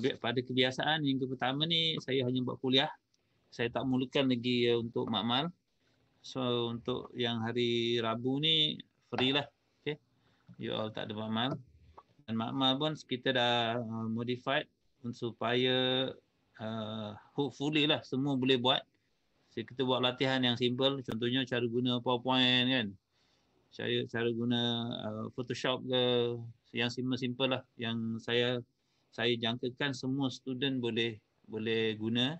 pada kebiasaan yang pertama ni saya hanya buat kuliah. Saya tak mulakan lagi ya, untuk makmal. So untuk yang hari Rabu ni free lah. Okay. You all tak ada makmal. Dan makmal pun kita dah uh, modified supaya uh, hopefully lah semua boleh buat. So, kita buat latihan yang simple. Contohnya cara guna PowerPoint kan. Cara, cara guna uh, Photoshop ke yang simple-simple lah yang saya saya jangkakan semua student boleh boleh guna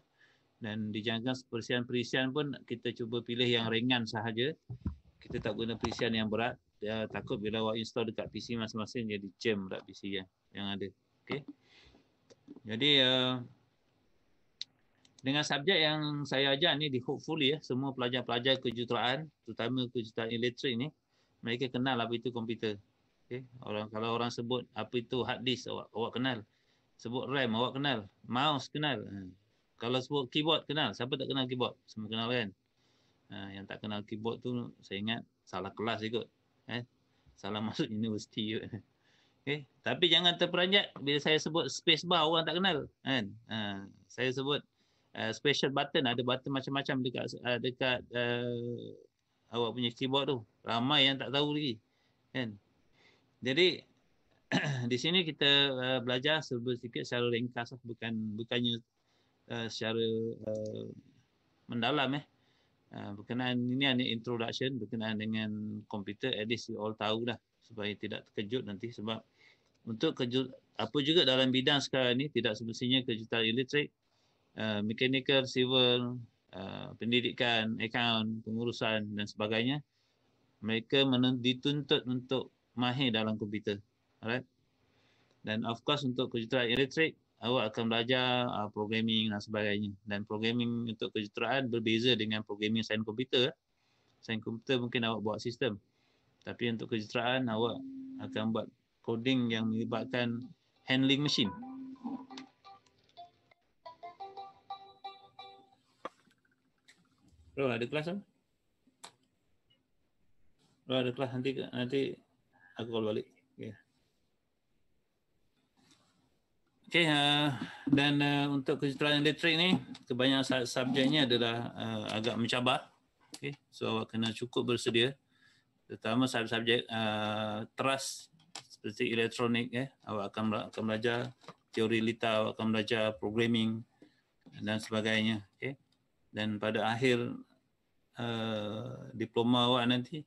dan dijangka perisian-perisian pun kita cuba pilih yang ringan sahaja. Kita tak guna perisian yang berat. Ya, takut bila awak install dekat PC masing-masing jadi jam dekat PC ya, yang ada. Okey. Jadi uh, dengan subjek yang saya ajar ni di hopefully ya semua pelajar-pelajar kejuruteraan terutama kejuruteraan elektrik ni mereka kenal apa itu komputer. Okey. Orang kalau orang sebut apa itu hard disk awak, awak kenal sebut RAM awak kenal, mouse kenal. Ha. Kalau sebut keyboard kenal, siapa tak kenal keyboard? Semua kenal kan? Ha, yang tak kenal keyboard tu saya ingat salah kelas je kot. Eh? Salah masuk universiti kot. Okay. Eh, tapi jangan terperanjat bila saya sebut space bar orang tak kenal. Kan? Ha, saya sebut eh, special button, ada button macam-macam dekat eh, dekat uh, awak punya keyboard tu. Ramai yang tak tahu lagi. Kan? Jadi di sini kita uh, belajar sedikit secara ringkas lah. bukan bukannya uh, secara uh, mendalam eh uh, berkenaan ini hanya introduction berkenaan dengan komputer at least you all tahu dah supaya tidak terkejut nanti sebab untuk kejut apa juga dalam bidang sekarang ni tidak semestinya kejutan elektrik uh, mechanical civil Uh, pendidikan, account, pengurusan dan sebagainya mereka dituntut untuk mahir dalam komputer Alright. Dan of course untuk kejuruteraan elektrik, awak akan belajar uh, programming dan sebagainya. Dan programming untuk kejuruteraan berbeza dengan programming sains komputer. Sains komputer mungkin awak buat sistem. Tapi untuk kejuruteraan, awak akan buat coding yang melibatkan handling machine. Bro, ada kelas kan? Bro, ada kelas. Nanti, nanti aku call balik. Yeah. Okay, uh, eh, dan uh, untuk kejuruteraan elektrik ni, kebanyakan subjeknya adalah uh, agak mencabar. Okay, so awak kena cukup bersedia. Terutama subjek-subjek uh, trust seperti elektronik, eh, awak akan, akan belajar teori lita, awak akan belajar programming dan sebagainya. Okay, dan pada akhir uh, diploma awak nanti,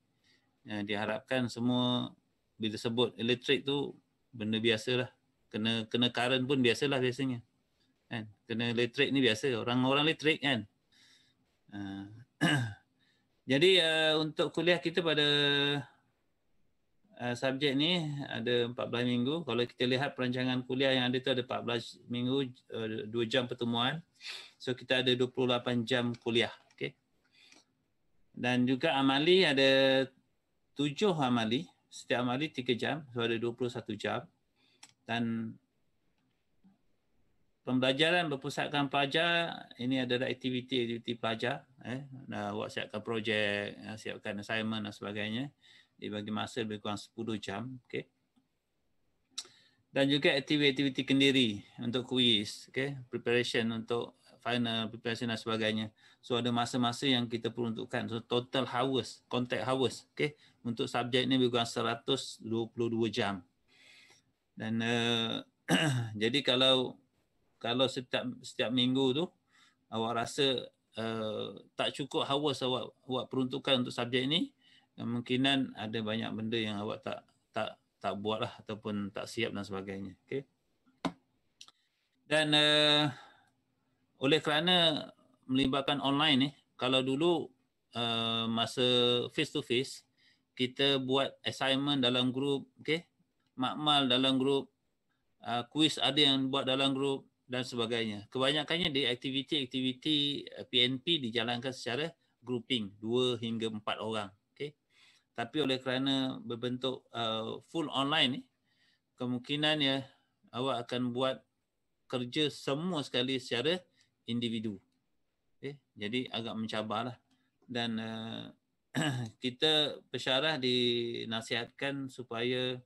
uh, diharapkan semua bila sebut elektrik tu benda biasalah kena kena current pun biasalah biasanya kan kena elektrik ni biasa orang-orang elektrik kan ah. jadi ah, untuk kuliah kita pada ah, subjek ni ada 14 minggu kalau kita lihat perancangan kuliah yang ada tu ada 14 minggu uh, eh, 2 jam pertemuan so kita ada 28 jam kuliah okey dan juga amali ada 7 amali setiap amali 3 jam so ada 21 jam dan pembelajaran berpusatkan pelajar ini adalah aktiviti-aktiviti pelajar eh buat siapkan projek eh, siapkan assignment dan sebagainya dia bagi masa lebih kurang 10 jam okey dan juga aktiviti-aktiviti kendiri untuk kuis okey preparation untuk final preparation dan sebagainya so ada masa-masa yang kita peruntukkan so total hours contact hours okey untuk subjek ni lebih kurang 122 jam dan uh, jadi kalau kalau setiap setiap minggu tu awak rasa uh, tak cukup hawas awak awak peruntukan untuk subjek ni, kemungkinan ada banyak benda yang awak tak tak tak buat lah ataupun tak siap dan sebagainya. Okay. Dan uh, oleh kerana melibatkan online ni, kalau dulu uh, masa face to face kita buat assignment dalam group, okay, makmal dalam grup, uh, kuis ada yang buat dalam grup dan sebagainya. Kebanyakannya di aktiviti-aktiviti PNP uh, dijalankan secara grouping, dua hingga empat orang. Okay. Tapi oleh kerana berbentuk uh, full online ni, kemungkinan ya awak akan buat kerja semua sekali secara individu. Okay. Jadi agak mencabar lah Dan uh, kita pesyarah dinasihatkan supaya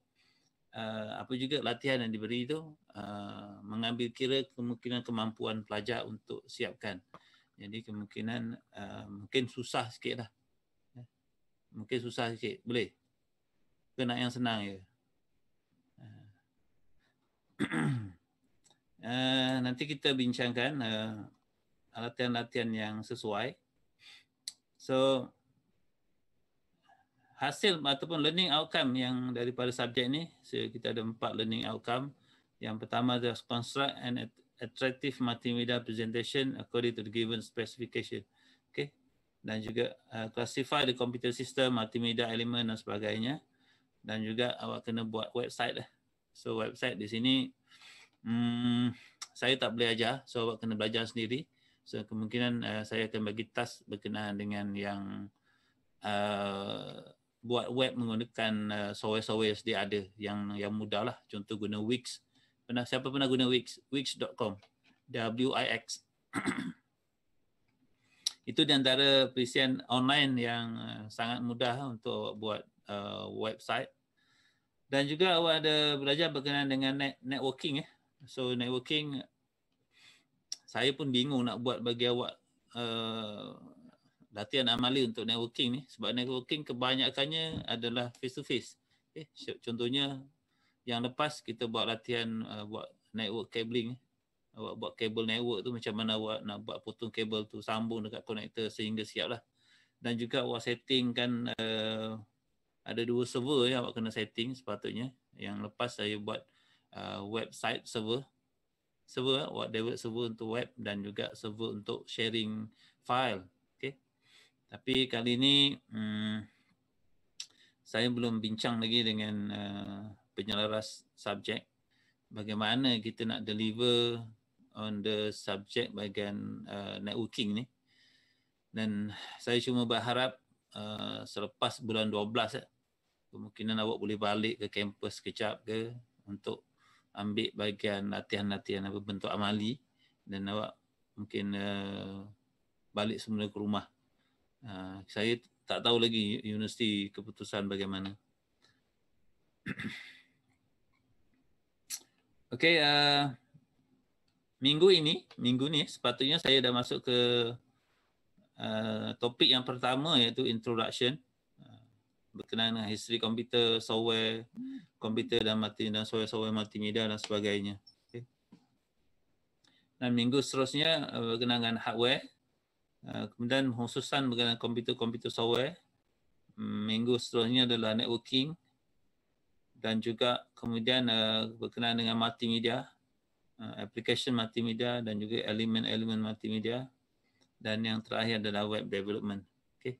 Eh, apa juga latihan yang diberi itu uh, eh, mengambil kira kemungkinan kemampuan pelajar untuk siapkan. Jadi kemungkinan uh, mungkin susah sikit lah. Mungkin susah sikit. Boleh? Ke nak yang senang je? uh, nanti kita bincangkan uh, latihan-latihan yang sesuai. So, hasil ataupun learning outcome yang daripada subjek ni so kita ada empat learning outcome yang pertama adalah construct an attractive multimedia presentation according to the given specification okay dan juga uh, classify the computer system multimedia element dan sebagainya dan juga awak kena buat website lah so website di sini hmm, saya tak boleh ajar so awak kena belajar sendiri so kemungkinan uh, saya akan bagi task berkenaan dengan yang uh, buat web menggunakan uh, software-software yang sedia ada yang yang mudah lah. Contoh guna Wix. Pernah siapa pernah guna Wix? Wix.com. W I X. Itu di antara perisian online yang uh, sangat mudah lah untuk buat uh, website. Dan juga awak ada belajar berkenaan dengan net- networking eh. So networking saya pun bingung nak buat bagi awak uh, latihan amali untuk networking ni sebab networking kebanyakannya adalah face to face. Okay. Contohnya yang lepas kita buat latihan uh, buat network cabling awak buat kabel network tu macam mana awak nak buat potong kabel tu sambung dekat konektor sehingga siap lah dan juga awak kan uh, ada dua server yang awak kena setting sepatutnya yang lepas saya buat uh, website server server buat develop server untuk web dan juga server untuk sharing file tapi kali ini hmm, saya belum bincang lagi dengan uh, penyelaras subjek bagaimana kita nak deliver on the subjek bagian uh, networking ni. Dan saya cuma berharap uh, selepas bulan 12 eh, kemungkinan awak boleh balik ke kampus kecap ke untuk ambil bagian latihan-latihan apa bentuk amali dan awak mungkin uh, balik semula ke rumah Uh, saya tak tahu lagi universiti keputusan bagaimana. Okey, uh, minggu ini, minggu ni sepatutnya saya dah masuk ke uh, topik yang pertama iaitu introduction uh, berkenaan dengan history komputer, software, komputer dan mati dan software, software multimedia dan sebagainya. Okay. Dan minggu seterusnya uh, berkenaan dengan hardware, Uh, kemudian khususan berkenaan komputer-komputer software. Mm, minggu seterusnya adalah networking dan juga kemudian uh, berkenaan dengan multimedia, uh, application multimedia dan juga elemen-elemen multimedia dan yang terakhir adalah web development. Okay.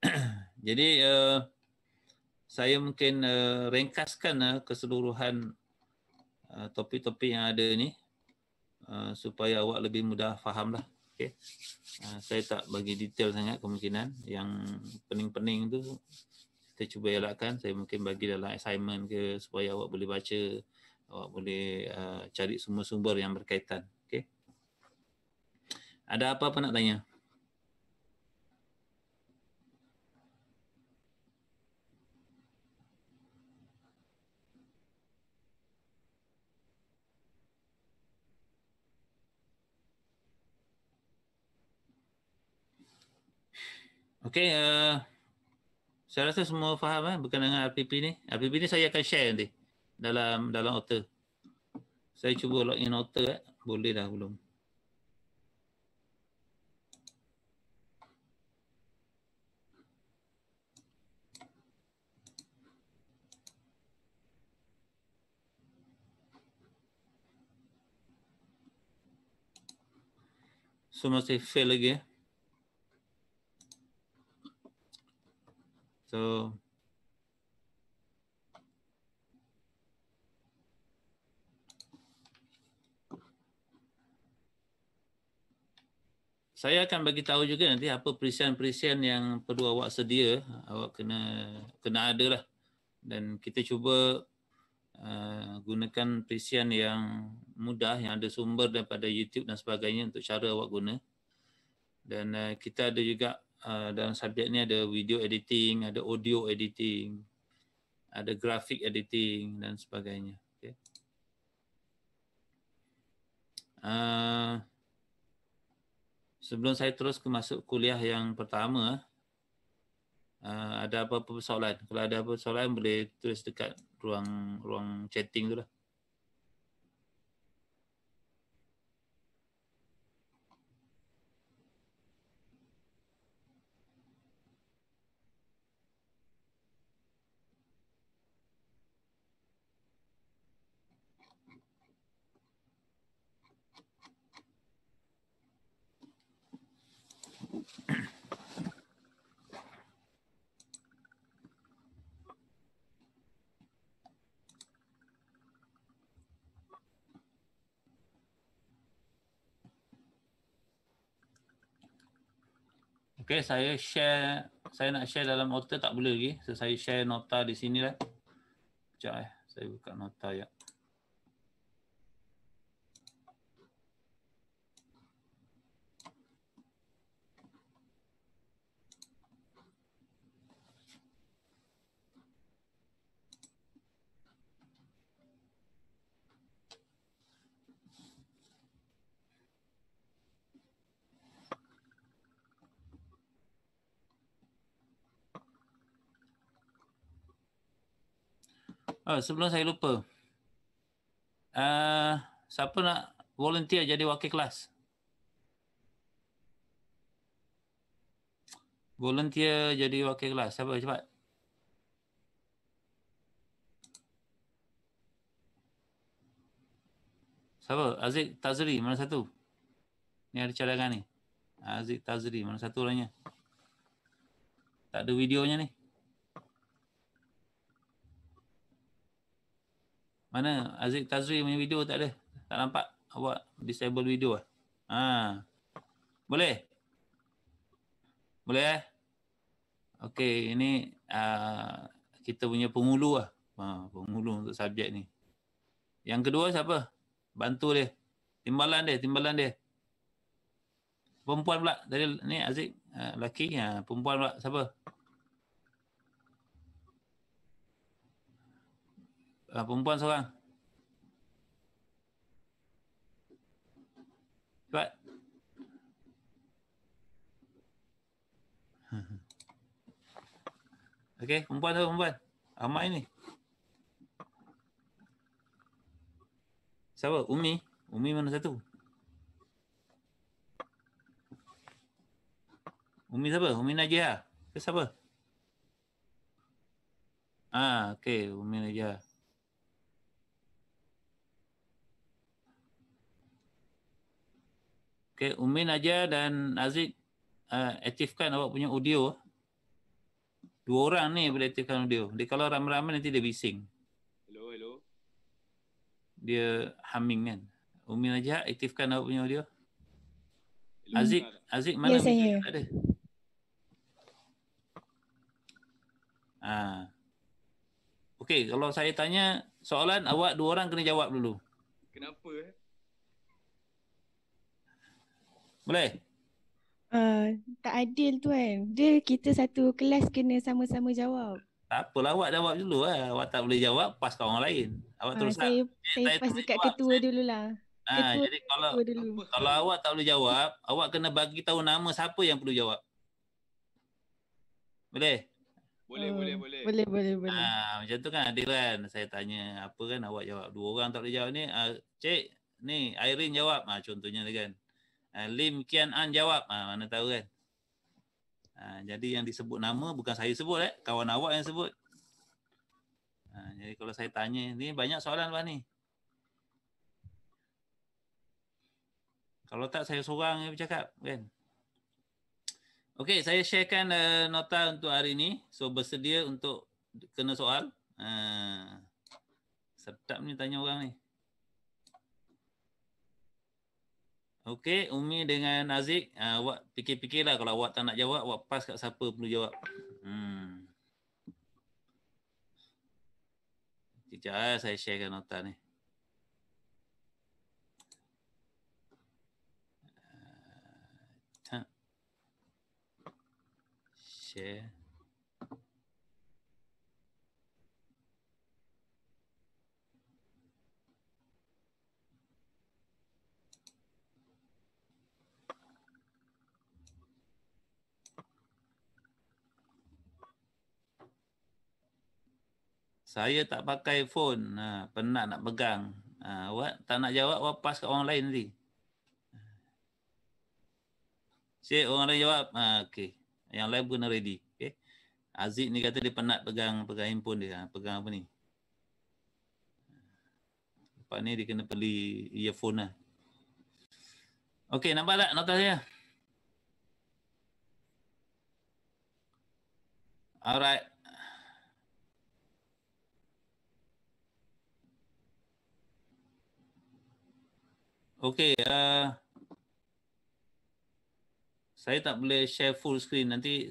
Jadi uh, saya mungkin uh, ringkaskan uh, keseluruhan topik-topik uh, yang ada ni uh, supaya awak lebih mudah fahamlah. Okay, Uh, ah, saya tak bagi detail sangat kemungkinan yang pening-pening tu saya cuba elakkan. Saya mungkin bagi dalam assignment ke supaya awak boleh baca, awak boleh uh, cari semua sumber yang berkaitan. Okay? Ada apa-apa nak tanya? Okay, uh, eh, saya rasa semua faham eh, berkenaan dengan RPP ni. RPP ni saya akan share nanti dalam dalam author. Saya cuba log in author eh. Boleh dah belum. So masih fail lagi eh. So Saya akan bagi tahu juga nanti apa perisian-perisian yang perlu awak sedia, awak kena kena ada lah. Dan kita cuba uh, gunakan perisian yang mudah, yang ada sumber daripada YouTube dan sebagainya untuk cara awak guna. Dan uh, kita ada juga Ah, dalam subjek ni ada video editing, ada audio editing, ada graphic editing dan sebagainya. Okay. Uh, ah, sebelum saya terus ke masuk kuliah yang pertama, uh, ada apa-apa soalan? Kalau ada apa-apa soalan boleh tulis dekat ruang ruang chatting tu lah. Okay, saya share, saya nak share dalam auto tak boleh lagi. So, saya share nota di sini lah. Sekejap eh, saya buka nota ya. Okay. Oh, sebelum saya lupa. Uh, siapa nak volunteer jadi wakil kelas? Volunteer jadi wakil kelas. Siapa cepat? Siapa? Aziz Tazri mana satu? Ni ada cadangan ni. Aziz Tazri mana satu orangnya? Tak ada videonya ni. Mana Aziz Tazri punya video tak ada? Tak nampak awak disable video ah. Ha. Boleh? Boleh eh? Okey, ini uh, kita punya pengulu ah. Ha, pengulu untuk subjek ni. Yang kedua siapa? Bantu dia. Timbalan dia, timbalan dia. Perempuan pula. Tadi ni Aziz uh, lelaki. Ha, perempuan pula siapa? Uh, perempuan seorang. Cepat. Okey, perempuan tu, perempuan. Amai ini. Siapa? Umi? Umi mana satu? Umi siapa? Umi Najihah? siapa? Ah, okey. Umi Najihah. Okay, Umin aja dan Aziz uh, aktifkan awak punya audio. Dua orang ni boleh aktifkan audio. Jadi kalau ramai-ramai nanti dia bising. Hello, hello. Dia humming kan. Umin aja aktifkan awak punya audio. Aziz, Aziz, mana? Ya, saya. ada. Ha. Okey, kalau saya tanya soalan awak dua orang kena jawab dulu. Kenapa eh? Boleh. Uh, tak adil tu kan. Dia kita satu kelas kena sama-sama jawab. Tak apalah awak jawab dulu lah. Awak tak boleh jawab pas kat orang lain. Awak uh, terus saya, saya, saya pas dekat jawab. ketua dulu lah. Ha, ah, jadi kalau dulu. kalau awak tak boleh jawab, awak kena bagi tahu nama siapa yang perlu jawab. Boleh? Boleh, uh, boleh, boleh. Boleh, boleh, boleh. Ah, ha, macam tu kan adil kan. Saya tanya apa kan awak jawab. Dua orang tak boleh jawab ni. Uh, cik, ni Irene jawab. Ha, contohnya kan. Uh, eh, Lim Kian An jawab. Uh, mana tahu kan? Uh, jadi yang disebut nama bukan saya sebut. Eh? Kawan awak yang sebut. Uh, jadi kalau saya tanya. Ini banyak soalan lah ni. Kalau tak saya seorang yang bercakap. Kan? Okey saya sharekan uh, nota untuk hari ini. So bersedia untuk kena soal. Uh, sedap ni tanya orang ni. Okey, Umi dengan Aziz, uh, awak fikir-fikirlah kalau awak tak nak jawab, awak pas kat siapa perlu jawab. Hmm. Sekejap ah, saya sharekan nota ni. Ah, Share. saya tak pakai phone ha, penat nak pegang ha, awak tak nak jawab awak pas kat orang lain nanti Cik, orang lain jawab ha, okay. yang lain pun ready okay. Aziz ni kata dia penat pegang pegang handphone dia ha, pegang apa ni lepas ni dia kena beli earphone lah Okey, nampak tak nota saya? Alright. Okey, uh, saya tak boleh share full screen. Nanti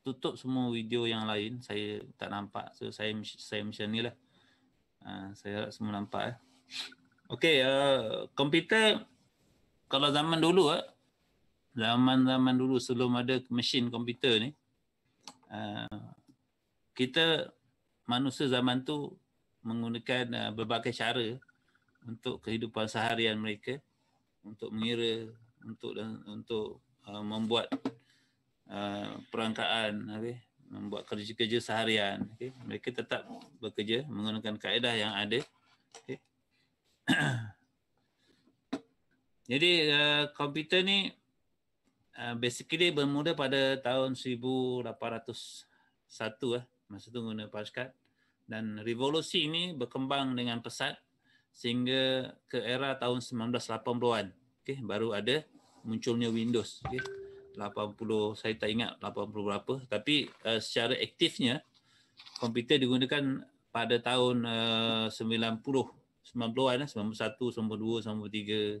tutup semua video yang lain. Saya tak nampak. So saya saya macam ni lah. Uh, saya harap semua nampak. Eh. Okey, uh, komputer kalau zaman dulu, eh, zaman-zaman dulu sebelum ada mesin komputer ni, uh, kita manusia zaman tu menggunakan uh, berbagai cara untuk kehidupan seharian mereka untuk mengira untuk dan untuk uh, membuat uh, perangkaan okay? membuat kerja-kerja seharian okay? mereka tetap bekerja menggunakan kaedah yang ada okay? jadi uh, komputer ni uh, basically bermula pada tahun 1801 lah, eh, masa tu guna Pascal dan revolusi ini berkembang dengan pesat sehingga ke era tahun 1980-an okey baru ada munculnya Windows okey 80 saya tak ingat 80 berapa tapi uh, secara aktifnya komputer digunakan pada tahun uh, 90 90-an lah, 91 92 93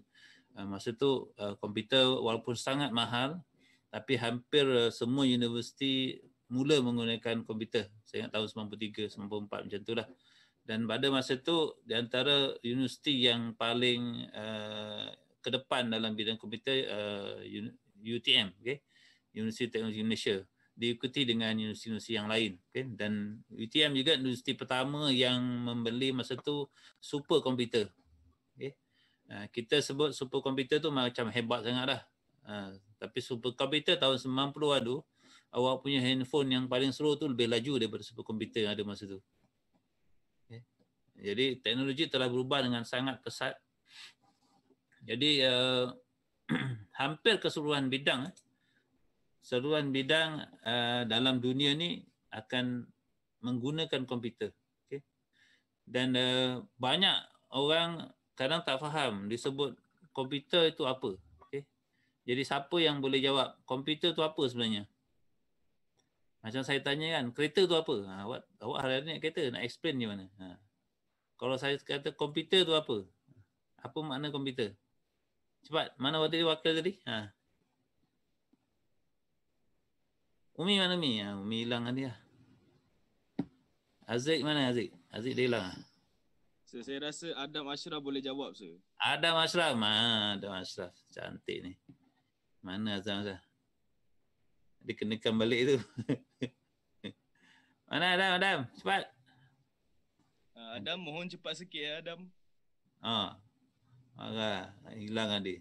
Uh, masa tu uh, komputer walaupun sangat mahal tapi hampir uh, semua universiti mula menggunakan komputer saya ingat tahun 93 94 macam itulah dan pada masa itu di antara universiti yang paling uh, ke depan dalam bidang komputer uh, eh, UTM okey Universiti Teknologi Malaysia diikuti dengan universiti-universiti yang lain okey dan UTM juga universiti pertama yang membeli masa itu super komputer okey uh, kita sebut super komputer tu macam hebat sangat dah uh, tapi super komputer tahun 90-an tu awak punya handphone yang paling slow tu lebih laju daripada super komputer yang ada masa itu. Jadi teknologi telah berubah dengan sangat pesat. Jadi uh, hampir keseluruhan bidang, eh, seluruhan bidang uh, dalam dunia ni akan menggunakan komputer. Okay? Dan uh, banyak orang kadang tak faham disebut komputer itu apa. Okay? Jadi siapa yang boleh jawab komputer itu apa sebenarnya? Macam saya tanya kan, kereta tu apa? Ha, awak, awak hari ni kereta nak explain di mana? Ha. Kalau saya kata komputer tu apa? Apa makna komputer? Cepat, mana waktu dia wakil tadi? Ha. Umi mana Umi? Ha, Umi hilang kan dia. Lah. Aziz mana Aziz? Aziz dia hilang. Ah. So, saya rasa Adam Ashraf boleh jawab, saya. Adam Ashraf? Ha, Adam Ashraf. Cantik ni. Mana Adam Ashraf? Dia kenakan balik tu. mana Adam? Adam? Cepat. Adam mohon cepat sikit ya Adam. Ha. Marah hilang adik.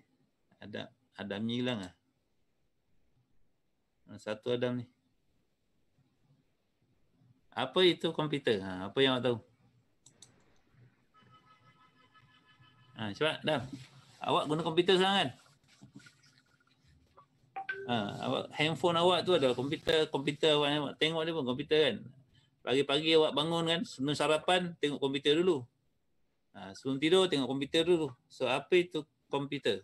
Adam Adam ni hilang ah. Satu Adam ni. Apa itu komputer? Ha, apa yang awak tahu? Ha, cepat Adam. Awak guna komputer sekarang kan? Ha, awak, handphone awak tu adalah komputer. Komputer awak tengok dia pun komputer kan? pagi-pagi awak bangun kan sebelum sarapan tengok komputer dulu. Ha, sebelum tidur tengok komputer dulu. So apa itu komputer?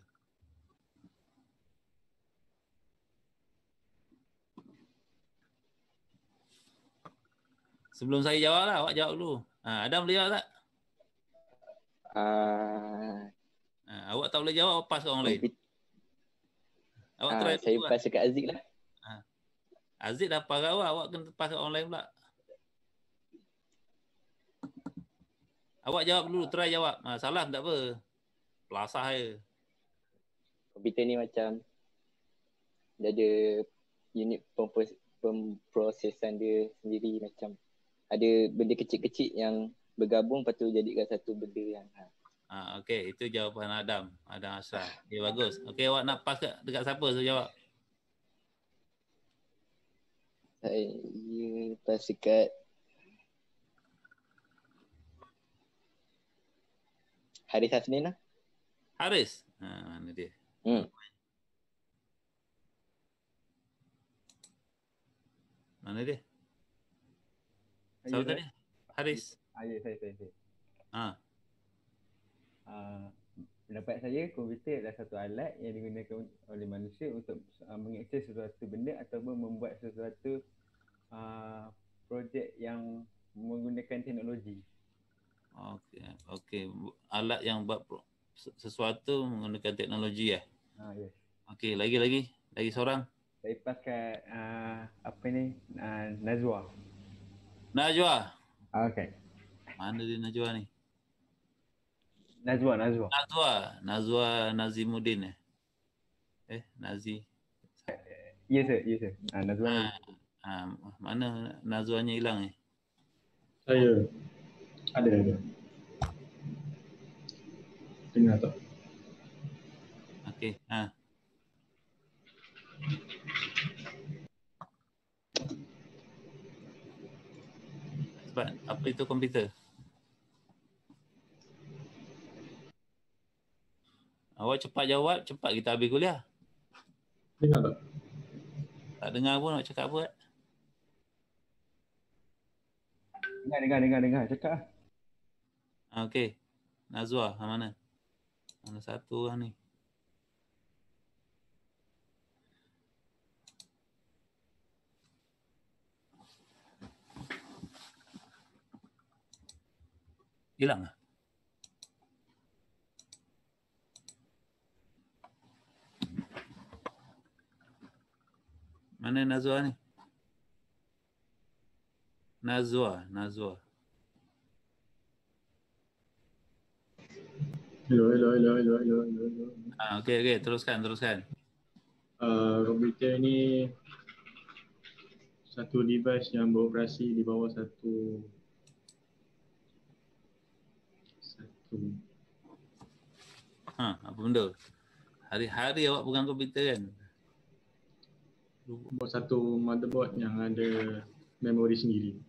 Sebelum saya jawab lah, awak jawab dulu. Ha, Adam boleh jawab tak? Uh, ha, awak tak boleh jawab, awak pass orang lain. Awak uh, try saya lah. pass dekat Aziz lah. Ha. Aziz dah parah awak, awak kena pass orang lain pula. Awak jawab dulu, try jawab. Ha, salah tak apa. Pelasah je. Komputer ni macam dia ada unit pemprosesan dia sendiri macam ada benda kecil-kecil yang bergabung lepas tu jadikan satu benda yang ha. Ha, okay, itu jawapan Adam. Adam Asrah. Ya, okay, bagus. Okay, awak nak pass ke dekat siapa so jawab? Saya pass dekat Haris Hasnin lah. Haris? Ha, mana dia? Hmm. Mana dia? saudara tadi? Haris. Ah, ya, saya, saya, saya. Ha. Uh, ah, dapat saya, komputer adalah satu alat yang digunakan oleh manusia untuk uh, mengakses sesuatu benda ataupun membuat sesuatu uh, projek yang menggunakan teknologi. Okey, okey. Alat yang buat sesuatu menggunakan teknologi ya. Ah, yes. Okey, lagi-lagi, lagi seorang. Saya pakai uh, apa ni? Uh, Najwa. Najwa. Ah, okey. Mana dia Najwa ni? Najwa, Najwa. Najwa, Najwa Nazimudin eh. Eh, Nazim? Yes, sir. yes. Sir. Uh, Najwa. Ah, mana Najwanya hilang eh? Saya. Ada ada. Dengar tak? Okey, ha. Sebab apa itu komputer? Awak cepat jawab, cepat kita habis kuliah. Dengar tak? Tak dengar pun nak cakap apa. Dengar, dengar, dengar, dengar. Cakap lah. Oke, Nazwa, mana? Mana satu lah nih. Hilang ah? Mana Nazwa ni? Nazwa, Nazwa. Hello, hello, hello, hello, hello, hello. Ah, okay, okay, teruskan, teruskan. Uh, komputer ni satu device yang beroperasi di bawah satu satu. Ha, huh, apa benda? Hari-hari awak bukan komputer kan? Buat satu motherboard yang ada memori sendiri.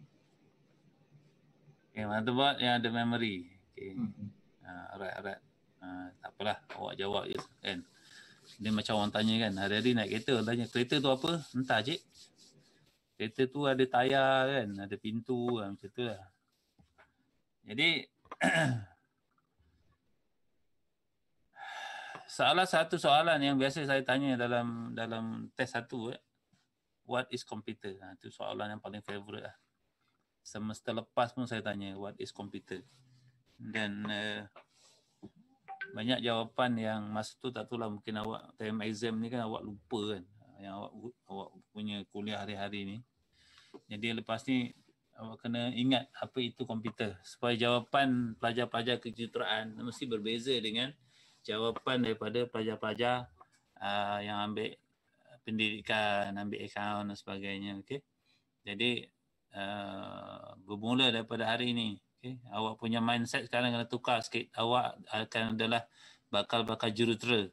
Okay, motherboard yang ada memori. Okay. Hmm. Uh, alright, alright apalah awak jawab je kan dia macam orang tanya kan hari-hari naik kereta tanya kereta tu apa entah cik kereta tu ada tayar kan ada pintu kan, macam tu lah jadi salah satu soalan yang biasa saya tanya dalam dalam test satu eh, what is computer ha, tu soalan yang paling favorite lah semester lepas pun saya tanya what is computer dan uh, banyak jawapan yang masa tu tak tahu lah mungkin awak time exam ni kan awak lupa kan ah, yang awak awak punya kuliah hari-hari ni. Jadi lepas ni awak kena ingat apa itu komputer supaya jawapan pelajar-pelajar kejuruteraan mesti berbeza dengan jawapan daripada pelajar-pelajar uh, yang ambil pendidikan, ambil account dan sebagainya. Okay? Jadi uh, bermula daripada hari ini Okay. Awak punya mindset sekarang kena tukar sikit. Awak akan adalah bakal-bakal jurutera.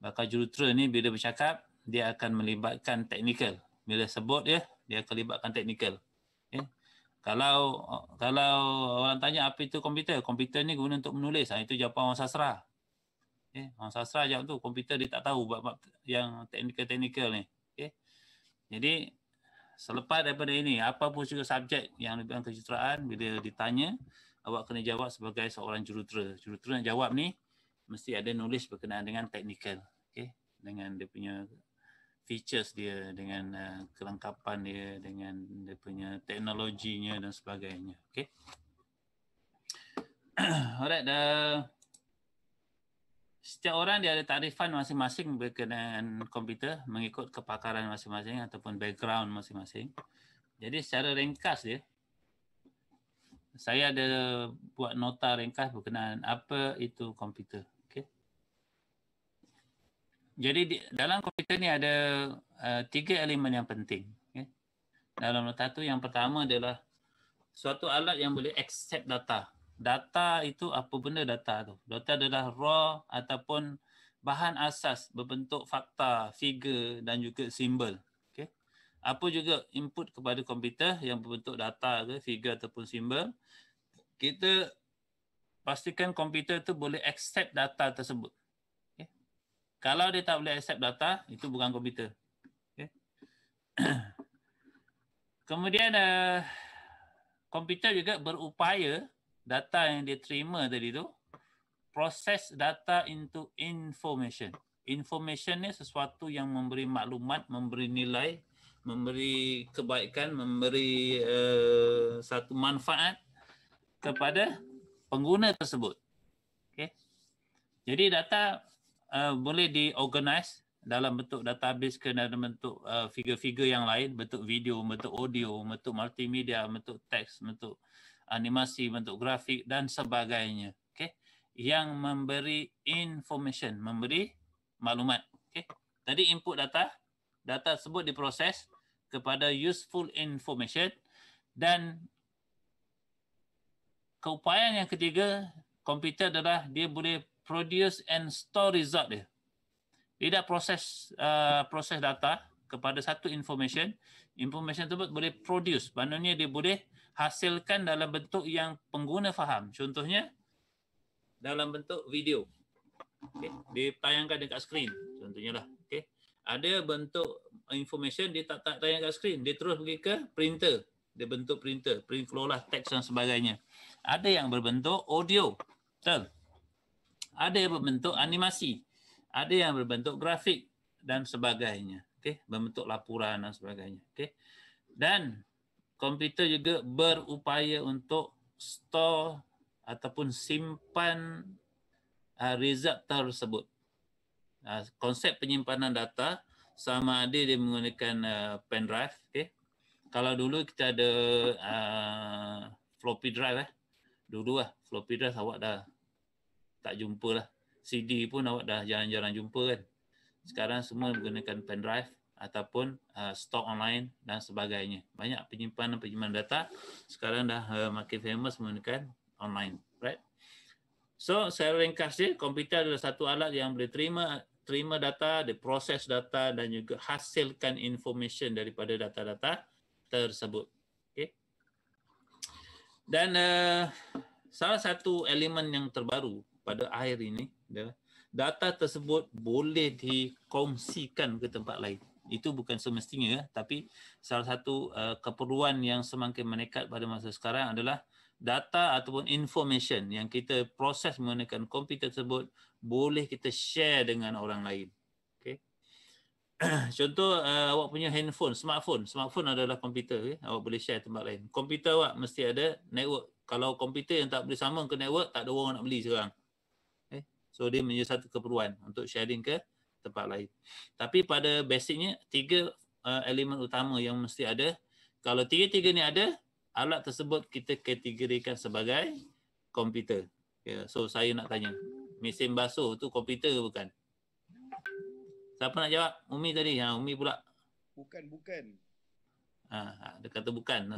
Bakal jurutera ni bila bercakap, dia akan melibatkan teknikal. Bila sebut ya, dia akan melibatkan teknikal. Okay. Kalau kalau orang tanya apa itu komputer, komputer ni guna untuk menulis. Ha, itu jawapan orang sastra. Okay. Orang sastra jawab tu, komputer dia tak tahu buat yang teknikal-teknikal ni. Okay. Jadi selepas daripada ini apa pun juga subjek yang lebih kurang kejuruteraan bila ditanya awak kena jawab sebagai seorang jurutera jurutera yang jawab ni mesti ada nulis berkenaan dengan teknikal, okay? dengan dia punya features dia dengan uh, kelengkapan dia dengan dia punya teknologinya dan sebagainya okey alright dah uh, setiap orang dia ada tarifan masing-masing berkenaan komputer mengikut kepakaran masing-masing ataupun background masing-masing. Jadi secara ringkas dia, saya ada buat nota ringkas berkenaan apa itu komputer. Okay. Jadi di, dalam komputer ni ada uh, tiga elemen yang penting. Okay. Dalam nota tu yang pertama adalah suatu alat yang boleh accept data data itu apa benda data tu? Data adalah raw ataupun bahan asas berbentuk fakta, figure dan juga simbol. Okay. Apa juga input kepada komputer yang berbentuk data ke, figure ataupun simbol. Kita pastikan komputer tu boleh accept data tersebut. Okay. Kalau dia tak boleh accept data, itu bukan komputer. Okay. Kemudian uh, komputer juga berupaya data yang dia terima tadi tu proses data into information. Information ni sesuatu yang memberi maklumat, memberi nilai, memberi kebaikan, memberi uh, satu manfaat kepada pengguna tersebut. Okay. Jadi data uh, boleh diorganize dalam bentuk database ke dalam bentuk uh, figure-figure yang lain, bentuk video, bentuk audio, bentuk multimedia, bentuk teks, bentuk animasi bentuk grafik dan sebagainya okey yang memberi information memberi maklumat okey tadi input data data tersebut diproses kepada useful information dan keupayaan yang ketiga komputer adalah dia boleh produce and store result dia dia dah proses uh, proses data kepada satu information information tersebut boleh produce maknanya dia boleh hasilkan dalam bentuk yang pengguna faham. Contohnya dalam bentuk video. Okey, ditayangkan dekat skrin. Contohnya lah. Okey. Ada bentuk information dia tak, tak tayangkan kat skrin. Dia terus pergi ke printer. Dia bentuk printer, print keluarlah teks dan sebagainya. Ada yang berbentuk audio. Betul. Ada yang berbentuk animasi. Ada yang berbentuk grafik dan sebagainya. Okey, berbentuk laporan dan sebagainya. Okey. Dan komputer juga berupaya untuk store ataupun simpan uh, result tersebut. Uh, konsep penyimpanan data sama ada dia menggunakan uh, pen drive. Okay. Kalau dulu kita ada uh, floppy drive. Eh. Dulu lah floppy drive awak dah tak jumpa lah. CD pun awak dah jarang-jarang jumpa kan. Sekarang semua menggunakan pen drive ataupun uh, stok online dan sebagainya. Banyak penyimpanan penyimpanan data sekarang dah uh, makin famous menggunakan online, right? So, saya ringkas dia, komputer adalah satu alat yang boleh terima terima data, diproses data dan juga hasilkan information daripada data-data tersebut. Okay. Dan uh, salah satu elemen yang terbaru pada akhir ini adalah data tersebut boleh dikongsikan ke tempat lain itu bukan semestinya ya, tapi salah satu uh, keperluan yang semakin menekat pada masa sekarang adalah data ataupun information yang kita proses menggunakan komputer tersebut boleh kita share dengan orang lain okey contoh uh, awak punya handphone smartphone smartphone adalah komputer okay? awak boleh share tempat lain komputer awak mesti ada network kalau komputer yang tak boleh sambung ke network tak ada orang nak beli sekarang okay? so dia menjadi satu keperluan untuk sharing ke tempat lain. Tapi pada basicnya tiga uh, elemen utama yang mesti ada. Kalau tiga-tiga ni ada, alat tersebut kita kategorikan sebagai komputer. Yeah. So saya nak tanya, mesin basuh tu komputer bukan? Siapa nak jawab? Umi tadi. Ha, Umi pula. Bukan, bukan. Ha, ha dia kata bukan.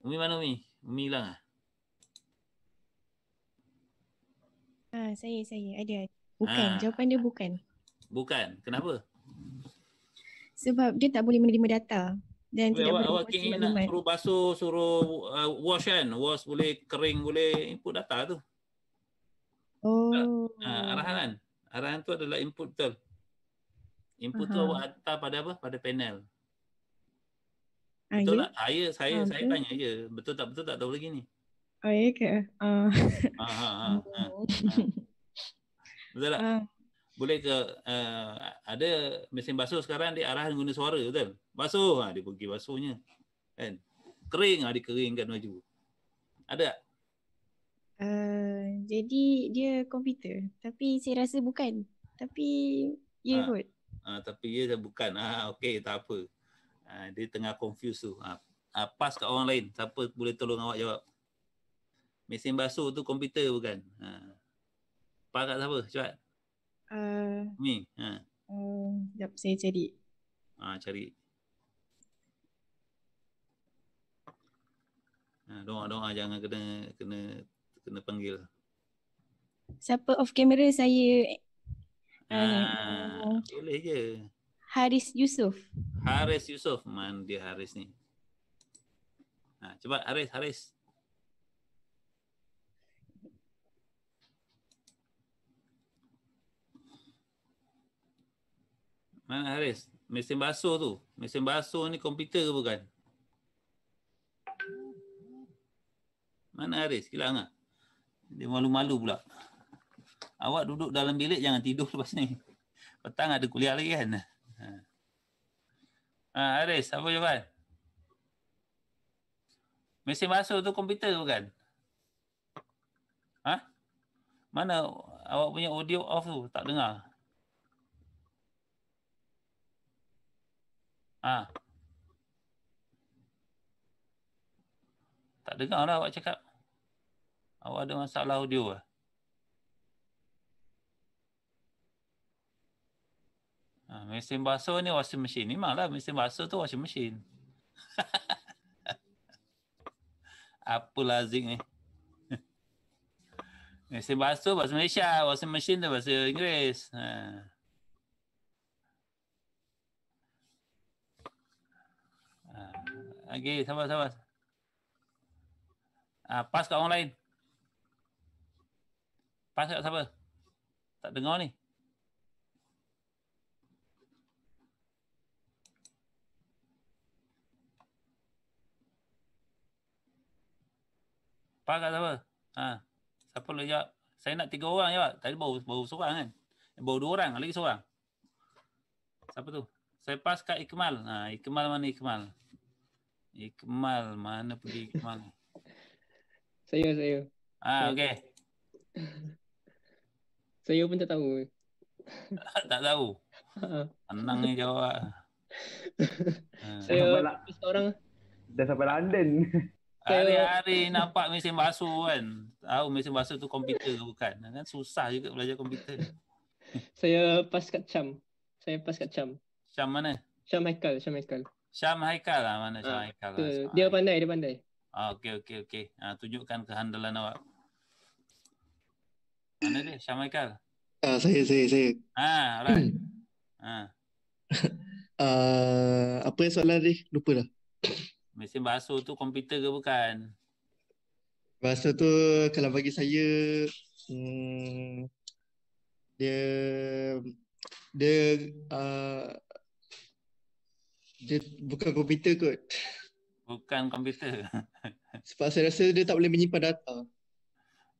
Umi mana Umi? Umi hilang lah. Ha, saya, saya. Ada, ada. Bukan. Ha. Jawapan dia bukan. Bukan. Kenapa? Sebab dia tak boleh menerima data. Dan Weh, tidak awak, boleh awak nak suruh basuh, suruh uh, wash kan? Wash boleh kering, boleh input data tu. Oh. Ha, arahan kan? Arahan tu adalah input tu. Input uh-huh. tu awak hantar pada apa? Pada panel. Ah, betul ah, tak? Ya? Ah, ya, saya, ah, saya tanya je. Betul tak? Betul tak? Tahu lagi ni. Oh, ya ke? Uh. ha, ha, ha. Betul tak? Ha. Boleh ke uh, ada mesin basuh sekarang dia arah guna suara betul? Basuh ha, dia pergi basuhnya. Kan? Kering ha, dia keringkan baju. Ada tak? Uh, jadi dia komputer tapi saya rasa bukan. Tapi ya ha. kot. Ha, tapi ya bukan. Ah ha, okey tak apa. Ha, dia tengah confuse tu. Ha. ha. pass kat orang lain. Siapa boleh tolong awak jawab? Mesin basuh tu komputer bukan? Ha. Pak kat siapa? Cepat. Uh, Umi. Ha. Uh, sekejap, saya cari. Ha, cari. Doa-doa ha, jangan kena kena kena panggil. Siapa off camera saya? Ah, uh, boleh je. Haris Yusof. Haris Yusof. Man dia Haris ni. Ha, cepat Haris, Haris. Mana Haris? Mesin basuh tu. Mesin basuh ni komputer ke bukan? Mana Haris? Hilang tak? Dia malu-malu pula. Awak duduk dalam bilik jangan tidur lepas ni. Petang ada kuliah lagi kan? Ha. Ha, Haris, apa jawapan? Mesin basuh tu komputer ke bukan? Ha? Mana awak punya audio off tu? Tak dengar. Ah. Tak dengar lah awak cakap. Awak ada masalah audio ke? Ha, mesin basuh ni washing machine. Memang lah mesin basuh tu washing machine. Apa lazik ni? mesin basuh bahasa Malaysia. Washing machine tu bahasa Inggeris. Ha. Lagi, sabar, sabar. Ah, pas kat orang lain. Pas kat siapa? Tak dengar ni. Pas kat siapa? Ah, Siapa boleh jawab? Saya nak tiga orang je, Pak. Tadi baru, baru seorang kan? Baru dua orang. Lagi seorang. Siapa tu? Saya pas kat Ikmal. Ha, Ikmal mana Ikmal? Ikmal. Ikmal mana pergi Ikmal? saya saya. Ah okey. saya pun tak tahu. tak tahu. Tenang ni jawab. Hmm. saya seorang lah. dah sampai London. Hari-hari nampak mesin basuh kan. Tahu mesin basuh tu komputer ke bukan. Kan susah juga belajar komputer. saya pas kat Cham. Saya pas kat Cham. Cham mana? Cham Michael, Cham Michael. Syam Haikal lah mana Syam ah, Haikal lah. Uh, dia pandai, dia pandai. Ah, okay okay. okey. Ah, tunjukkan kehandalan awak. Mana dia Syam Haikal? Uh, ah, saya saya saya. Ah, alright. Ah Uh, apa yang soalan dia? Lupa dah. Mesin basuh tu komputer ke bukan? Basuh tu kalau bagi saya hmm, dia dia uh, dia bukan komputer kot. Bukan komputer. Sebab saya rasa dia tak boleh menyimpan data.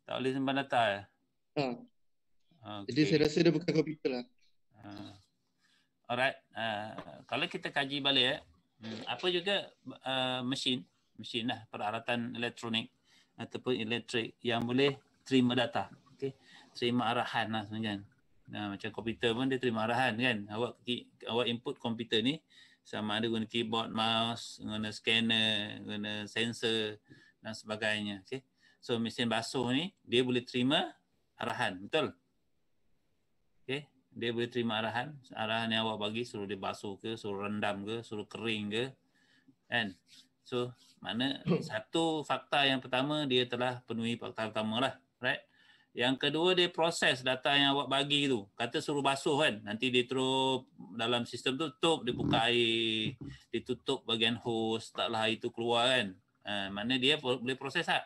Tak boleh simpan data Eh? Ha. Okay. Jadi saya rasa dia bukan komputer lah. Ha. Alright. Uh, kalau kita kaji balik eh. Hmm, apa juga uh, mesin. Mesin lah. Peralatan elektronik. Ataupun elektrik. Yang boleh terima data. Okay. Terima arahan lah sebenarnya. Ha, nah, macam komputer pun dia terima arahan kan. Awak, awak input komputer ni sama ada guna keyboard, mouse, guna scanner, guna sensor dan sebagainya. Okay. So mesin basuh ni dia boleh terima arahan, betul? Okay. Dia boleh terima arahan, arahan yang awak bagi suruh dia basuh ke, suruh rendam ke, suruh kering ke. and So mana satu fakta yang pertama dia telah penuhi fakta pertama lah. Right? Yang kedua dia proses data yang awak bagi tu. Kata suruh basuh kan. Nanti dia terus dalam sistem tu tutup, dia buka air, ditutup bagian host, taklah air tu keluar kan. Uh, mana dia boleh proses tak?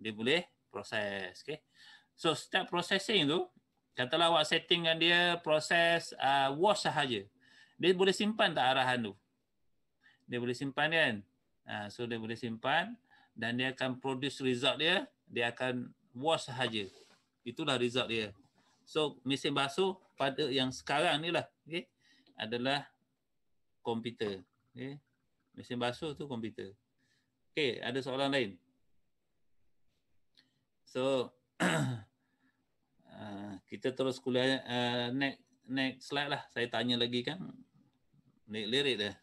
Dia boleh proses. Okay. So step processing tu, katalah awak settingkan dia proses uh, wash sahaja. Dia boleh simpan tak arahan tu? Dia boleh simpan kan? Uh, so dia boleh simpan dan dia akan produce result dia dia akan wash sahaja. Itulah result dia. So mesin basuh pada yang sekarang ni lah okay, adalah komputer. Okay. Mesin basuh tu komputer. Okay, ada soalan lain? So uh, kita terus kuliah uh, next next slide lah. Saya tanya lagi kan. Nek lirik dah.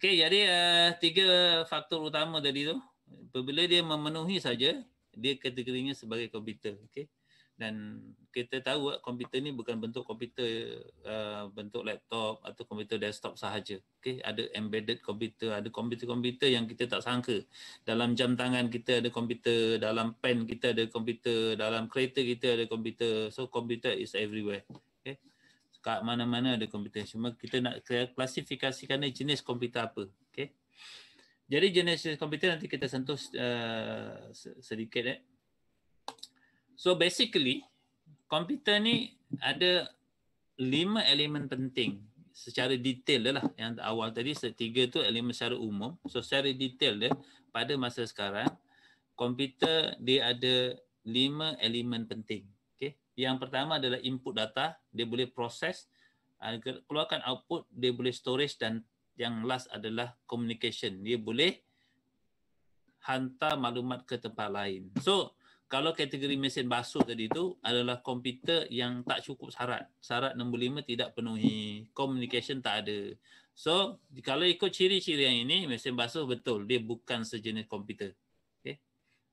Okay, jadi uh, tiga faktor utama tadi tu. Bila dia memenuhi saja, dia kategorinya sebagai komputer okey dan kita tahu lah komputer ni bukan bentuk komputer uh, bentuk laptop atau komputer desktop sahaja okey ada embedded komputer ada komputer-komputer yang kita tak sangka dalam jam tangan kita ada komputer dalam pen kita ada komputer dalam kereta kita ada komputer so komputer is everywhere okey kat mana-mana ada komputer cuma kita nak klasifikasikan jenis komputer apa okey jadi jenis komputer nanti kita sentuh uh, sedikit. Eh. So basically, komputer ni ada lima elemen penting secara detail lah yang awal tadi setiga tu elemen secara umum so secara detail dia pada masa sekarang komputer dia ada lima elemen penting okey yang pertama adalah input data dia boleh proses keluarkan output dia boleh storage dan yang last adalah communication. Dia boleh hantar maklumat ke tempat lain. So, kalau kategori mesin basuh tadi tu adalah komputer yang tak cukup syarat. Syarat nombor lima tidak penuhi. Communication tak ada. So, kalau ikut ciri-ciri yang ini, mesin basuh betul. Dia bukan sejenis komputer. Okay?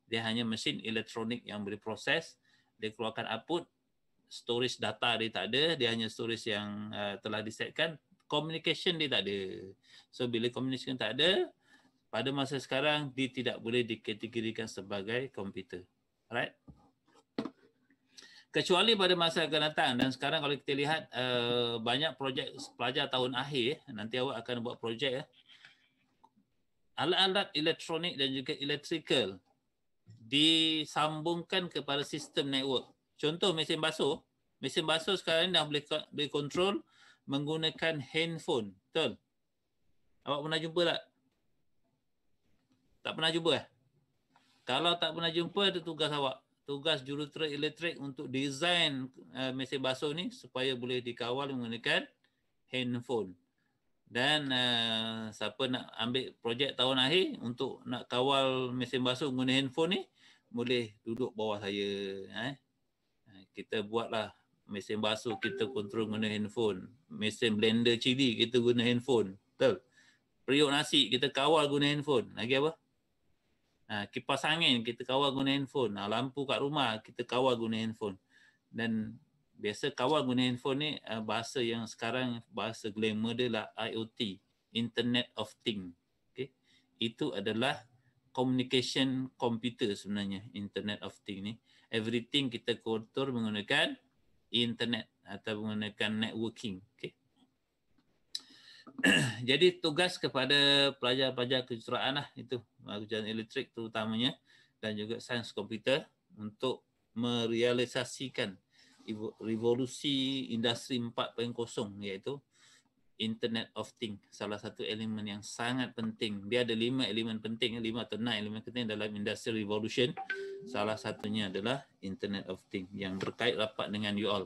Dia hanya mesin elektronik yang boleh proses. Dia keluarkan output. Storage data dia tak ada. Dia hanya storage yang uh, telah disetkan communication dia tak ada. So bila communication tak ada, pada masa sekarang dia tidak boleh dikategorikan sebagai komputer. Right? Kecuali pada masa akan datang dan sekarang kalau kita lihat uh, banyak projek pelajar tahun akhir, nanti awak akan buat projek ya. Alat-alat elektronik dan juga electrical disambungkan kepada sistem network. Contoh mesin basuh. Mesin basuh sekarang dah boleh, boleh control kontrol menggunakan handphone. Betul? Awak pernah jumpa tak? Tak pernah jumpa eh? Kalau tak pernah jumpa, ada tugas awak. Tugas jurutera elektrik untuk desain uh, eh, mesin basuh ni supaya boleh dikawal menggunakan handphone. Dan uh, siapa nak ambil projek tahun akhir untuk nak kawal mesin basuh menggunakan handphone ni, boleh duduk bawah saya. Eh? eh kita buatlah mesin basuh kita kontrol guna handphone mesin blender cili kita guna handphone betul periuk nasi kita kawal guna handphone lagi apa ha, kipas angin kita kawal guna handphone ha, lampu kat rumah kita kawal guna handphone dan biasa kawal guna handphone ni ha, bahasa yang sekarang bahasa glamour dia lah IoT Internet of Thing okay? itu adalah communication computer sebenarnya Internet of Thing ni everything kita kontrol menggunakan internet atau menggunakan networking. Okay. Jadi tugas kepada pelajar-pelajar kejuruteraan lah itu kejuruteraan elektrik terutamanya dan juga sains komputer untuk merealisasikan revolusi industri 4.0 iaitu Internet of Things salah satu elemen yang sangat penting. Dia ada lima elemen penting, eh, lima atau enam elemen penting dalam industrial revolution. Salah satunya adalah Internet of Things yang berkait rapat dengan you all.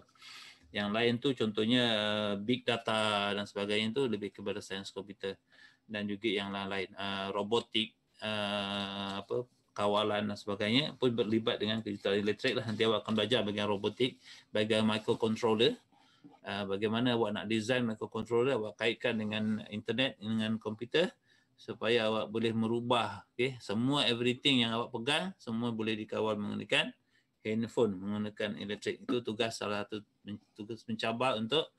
Yang lain tu contohnya eh, big data dan sebagainya tu lebih kepada sains komputer dan juga yang lain-lain eh, robotik apa kawalan dan sebagainya pun berlibat dengan digital elektrik lah nanti awak akan belajar bagian robotik bagian microcontroller Ah, bagaimana awak nak design microcontroller awak kaitkan dengan internet dengan komputer supaya awak boleh merubah okey semua everything yang awak pegang semua boleh dikawal menggunakan handphone menggunakan elektrik itu tugas salah satu tugas mencabar untuk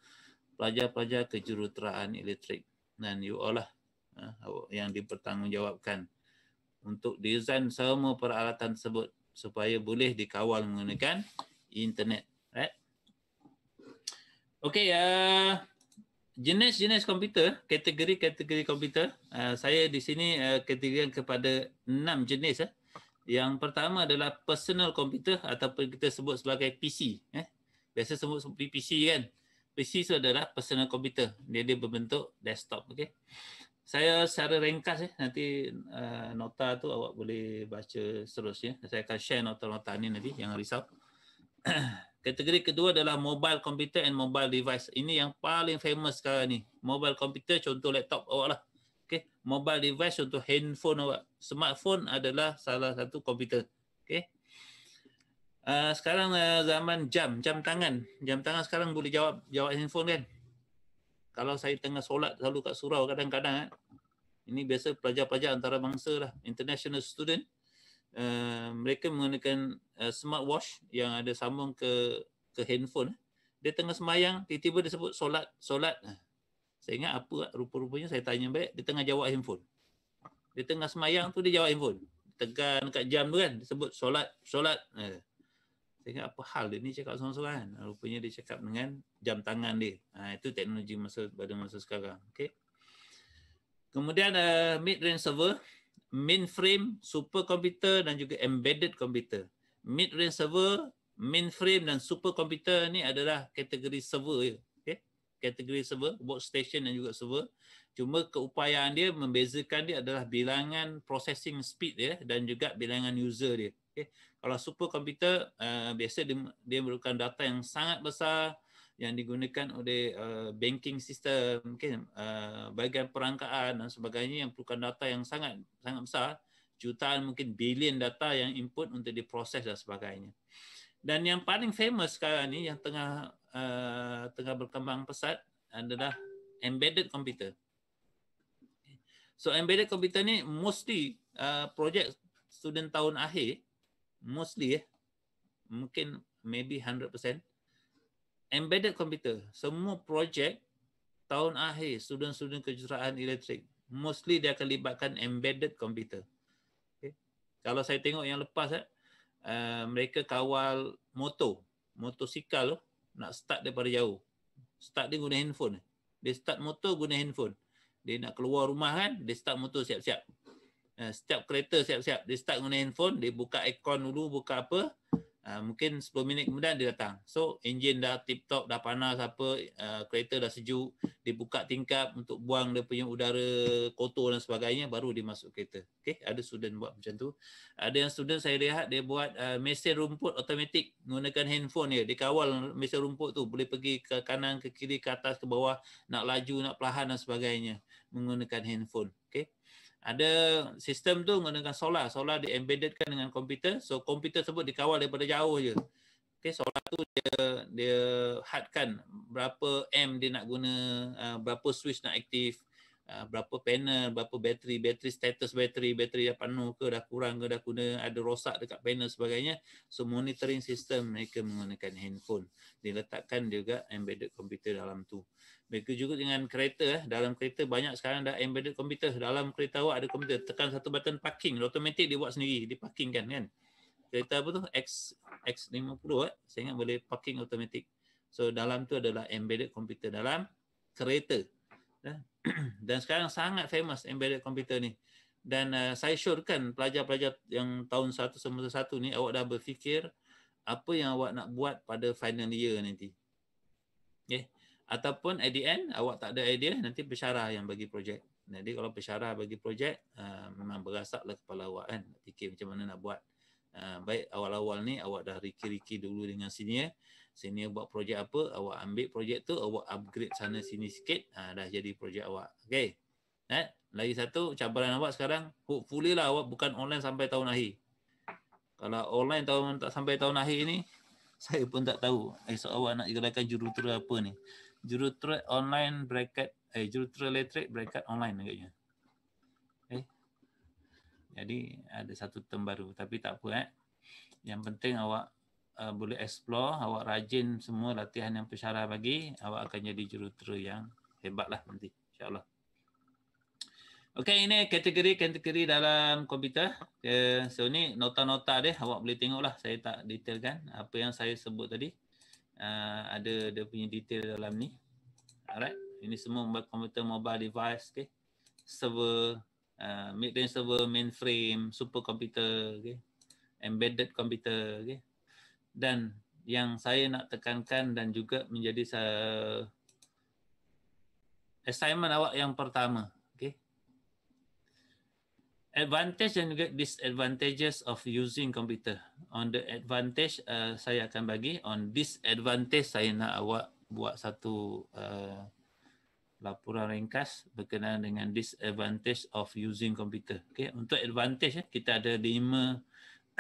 pelajar-pelajar kejuruteraan elektrik dan you all lah ah, awak yang dipertanggungjawabkan untuk desain semua peralatan tersebut supaya boleh dikawal menggunakan internet Okey, uh, jenis-jenis komputer, kategori-kategori komputer. Uh, saya di sini uh, kategorikan kepada enam jenis. Uh. Yang pertama adalah personal komputer ataupun kita sebut sebagai PC. Eh. Biasa sebut PC kan? PC itu adalah personal komputer. Dia, dia berbentuk desktop. Okey. Saya secara ringkas, eh, nanti uh, nota tu awak boleh baca seterusnya. Saya akan share nota-nota ni nanti, yang risau. Kategori kedua adalah mobile computer and mobile device. Ini yang paling famous sekarang ni. Mobile computer contoh laptop awak lah. Okay. Mobile device contoh handphone awak. Smartphone adalah salah satu komputer. Okay. Uh, ah, sekarang uh, zaman jam, jam tangan. Jam tangan sekarang boleh jawab jawab handphone kan? Kalau saya tengah solat selalu kat surau kadang-kadang. Eh? Ini biasa pelajar-pelajar antarabangsa lah. International student uh, mereka menggunakan uh, smartwatch yang ada sambung ke ke handphone. Dia tengah semayang, tiba-tiba dia sebut solat, solat. Eh, saya ingat apa rupa-rupanya saya tanya balik, dia tengah jawab handphone. Dia tengah semayang tu dia jawab handphone. Tegan kat jam tu kan, dia sebut solat, solat. Saya ingat apa hal dia ni cakap sorang-sorang kan. Rupanya dia cakap dengan jam tangan dia. Ha, itu teknologi masa pada masa sekarang. Okay. Kemudian uh, mid-range server mainframe, supercomputer dan juga embedded computer. Mid-range server, mainframe dan supercomputer ni adalah kategori server ya. Okay? Kategori server, workstation dan juga server. Cuma keupayaan dia membezakan dia adalah bilangan processing speed dia dan juga bilangan user dia. Okay? Kalau supercomputer, uh, biasa dia, dia merupakan data yang sangat besar, yang digunakan oleh uh, banking system mungkin uh, bahagian perangkaan dan sebagainya yang perlukan data yang sangat sangat besar jutaan mungkin bilion data yang input untuk diproses dan sebagainya dan yang paling famous sekarang ni yang tengah uh, tengah berkembang pesat adalah embedded computer so embedded computer ni mostly uh, project student tahun akhir mostly eh, mungkin maybe 100% embedded computer semua projek tahun akhir student-student kejuruteraan elektrik mostly dia akan libatkan embedded computer okay. kalau saya tengok yang lepas eh, uh, mereka kawal motor motosikal tu nak start daripada jauh start dia guna handphone dia start motor guna handphone dia nak keluar rumah kan dia start motor siap-siap uh, setiap kereta siap-siap dia start guna handphone dia buka aircon dulu buka apa Ah, mungkin 10 minit kemudian dia datang. So enjin dah tip top, dah panas apa, uh, kereta dah sejuk, dia buka tingkap untuk buang dia punya udara kotor dan sebagainya baru dia masuk kereta. Okey, ada student buat macam tu. Ada yang student saya lihat dia buat uh, mesin rumput automatik menggunakan handphone dia. Dia kawal mesin rumput tu boleh pergi ke kanan, ke kiri, ke atas, ke bawah, nak laju, nak perlahan dan sebagainya menggunakan handphone. Okay ada sistem tu menggunakan solar solar di embeddedkan dengan komputer so komputer tersebut dikawal daripada jauh je okey solar tu dia dia hadkan berapa amp dia nak guna uh, berapa switch nak aktif uh, berapa panel, berapa bateri, bateri status bateri, bateri dah penuh ke, dah kurang ke, dah kena, ada rosak dekat panel sebagainya. So monitoring sistem mereka menggunakan handphone. Diletakkan juga embedded komputer dalam tu. Begitu juga dengan kereta. Eh. Dalam kereta banyak sekarang dah embedded komputer. Dalam kereta awak ada komputer. Tekan satu button parking. Automatik dia buat sendiri. Dia parkingkan kan. Kereta apa tu? X, X50 eh? Saya ingat boleh parking automatik. So dalam tu adalah embedded komputer dalam kereta. Eh. Dan sekarang sangat famous embedded komputer ni. Dan uh, saya sure kan pelajar-pelajar yang tahun 1 semester 1 ni awak dah berfikir apa yang awak nak buat pada final year nanti. Okay ataupun at the end awak tak ada idea nanti pesyarah yang bagi projek jadi kalau pesyarah bagi projek uh, memang berasaklah kepala awak kan fikir macam mana nak buat uh, baik awal-awal ni awak dah riki-riki dulu dengan senior senior buat projek apa awak ambil projek tu awak upgrade sana sini sikit uh, dah jadi projek awak Okay. eh? lagi satu cabaran awak sekarang hopefully lah awak bukan online sampai tahun akhir kalau online tahun tak sampai tahun akhir ni saya pun tak tahu esok awak nak gerakan jurutera apa ni jurutera online bracket eh jurutera elektrik bracket online agaknya. Eh. Jadi ada satu term baru tapi tak apa eh. Yang penting awak uh, boleh explore, awak rajin semua latihan yang pensyarah bagi, awak akan jadi jurutera yang hebatlah nanti. Insya-Allah. Okey ini kategori-kategori dalam komputer. Uh, so ni nota-nota dia awak boleh tengoklah saya tak detailkan apa yang saya sebut tadi uh, ada dia punya detail dalam ni alright ini semua komputer mobile device okey server uh, mid range server mainframe super computer, okey embedded computer okey dan yang saya nak tekankan dan juga menjadi uh, assignment awak yang pertama advantage and juga disadvantages of using computer. On the advantage uh, saya akan bagi, on disadvantage saya nak awak buat satu uh, laporan ringkas berkenaan dengan disadvantage of using computer. Okay, untuk advantage eh, kita ada lima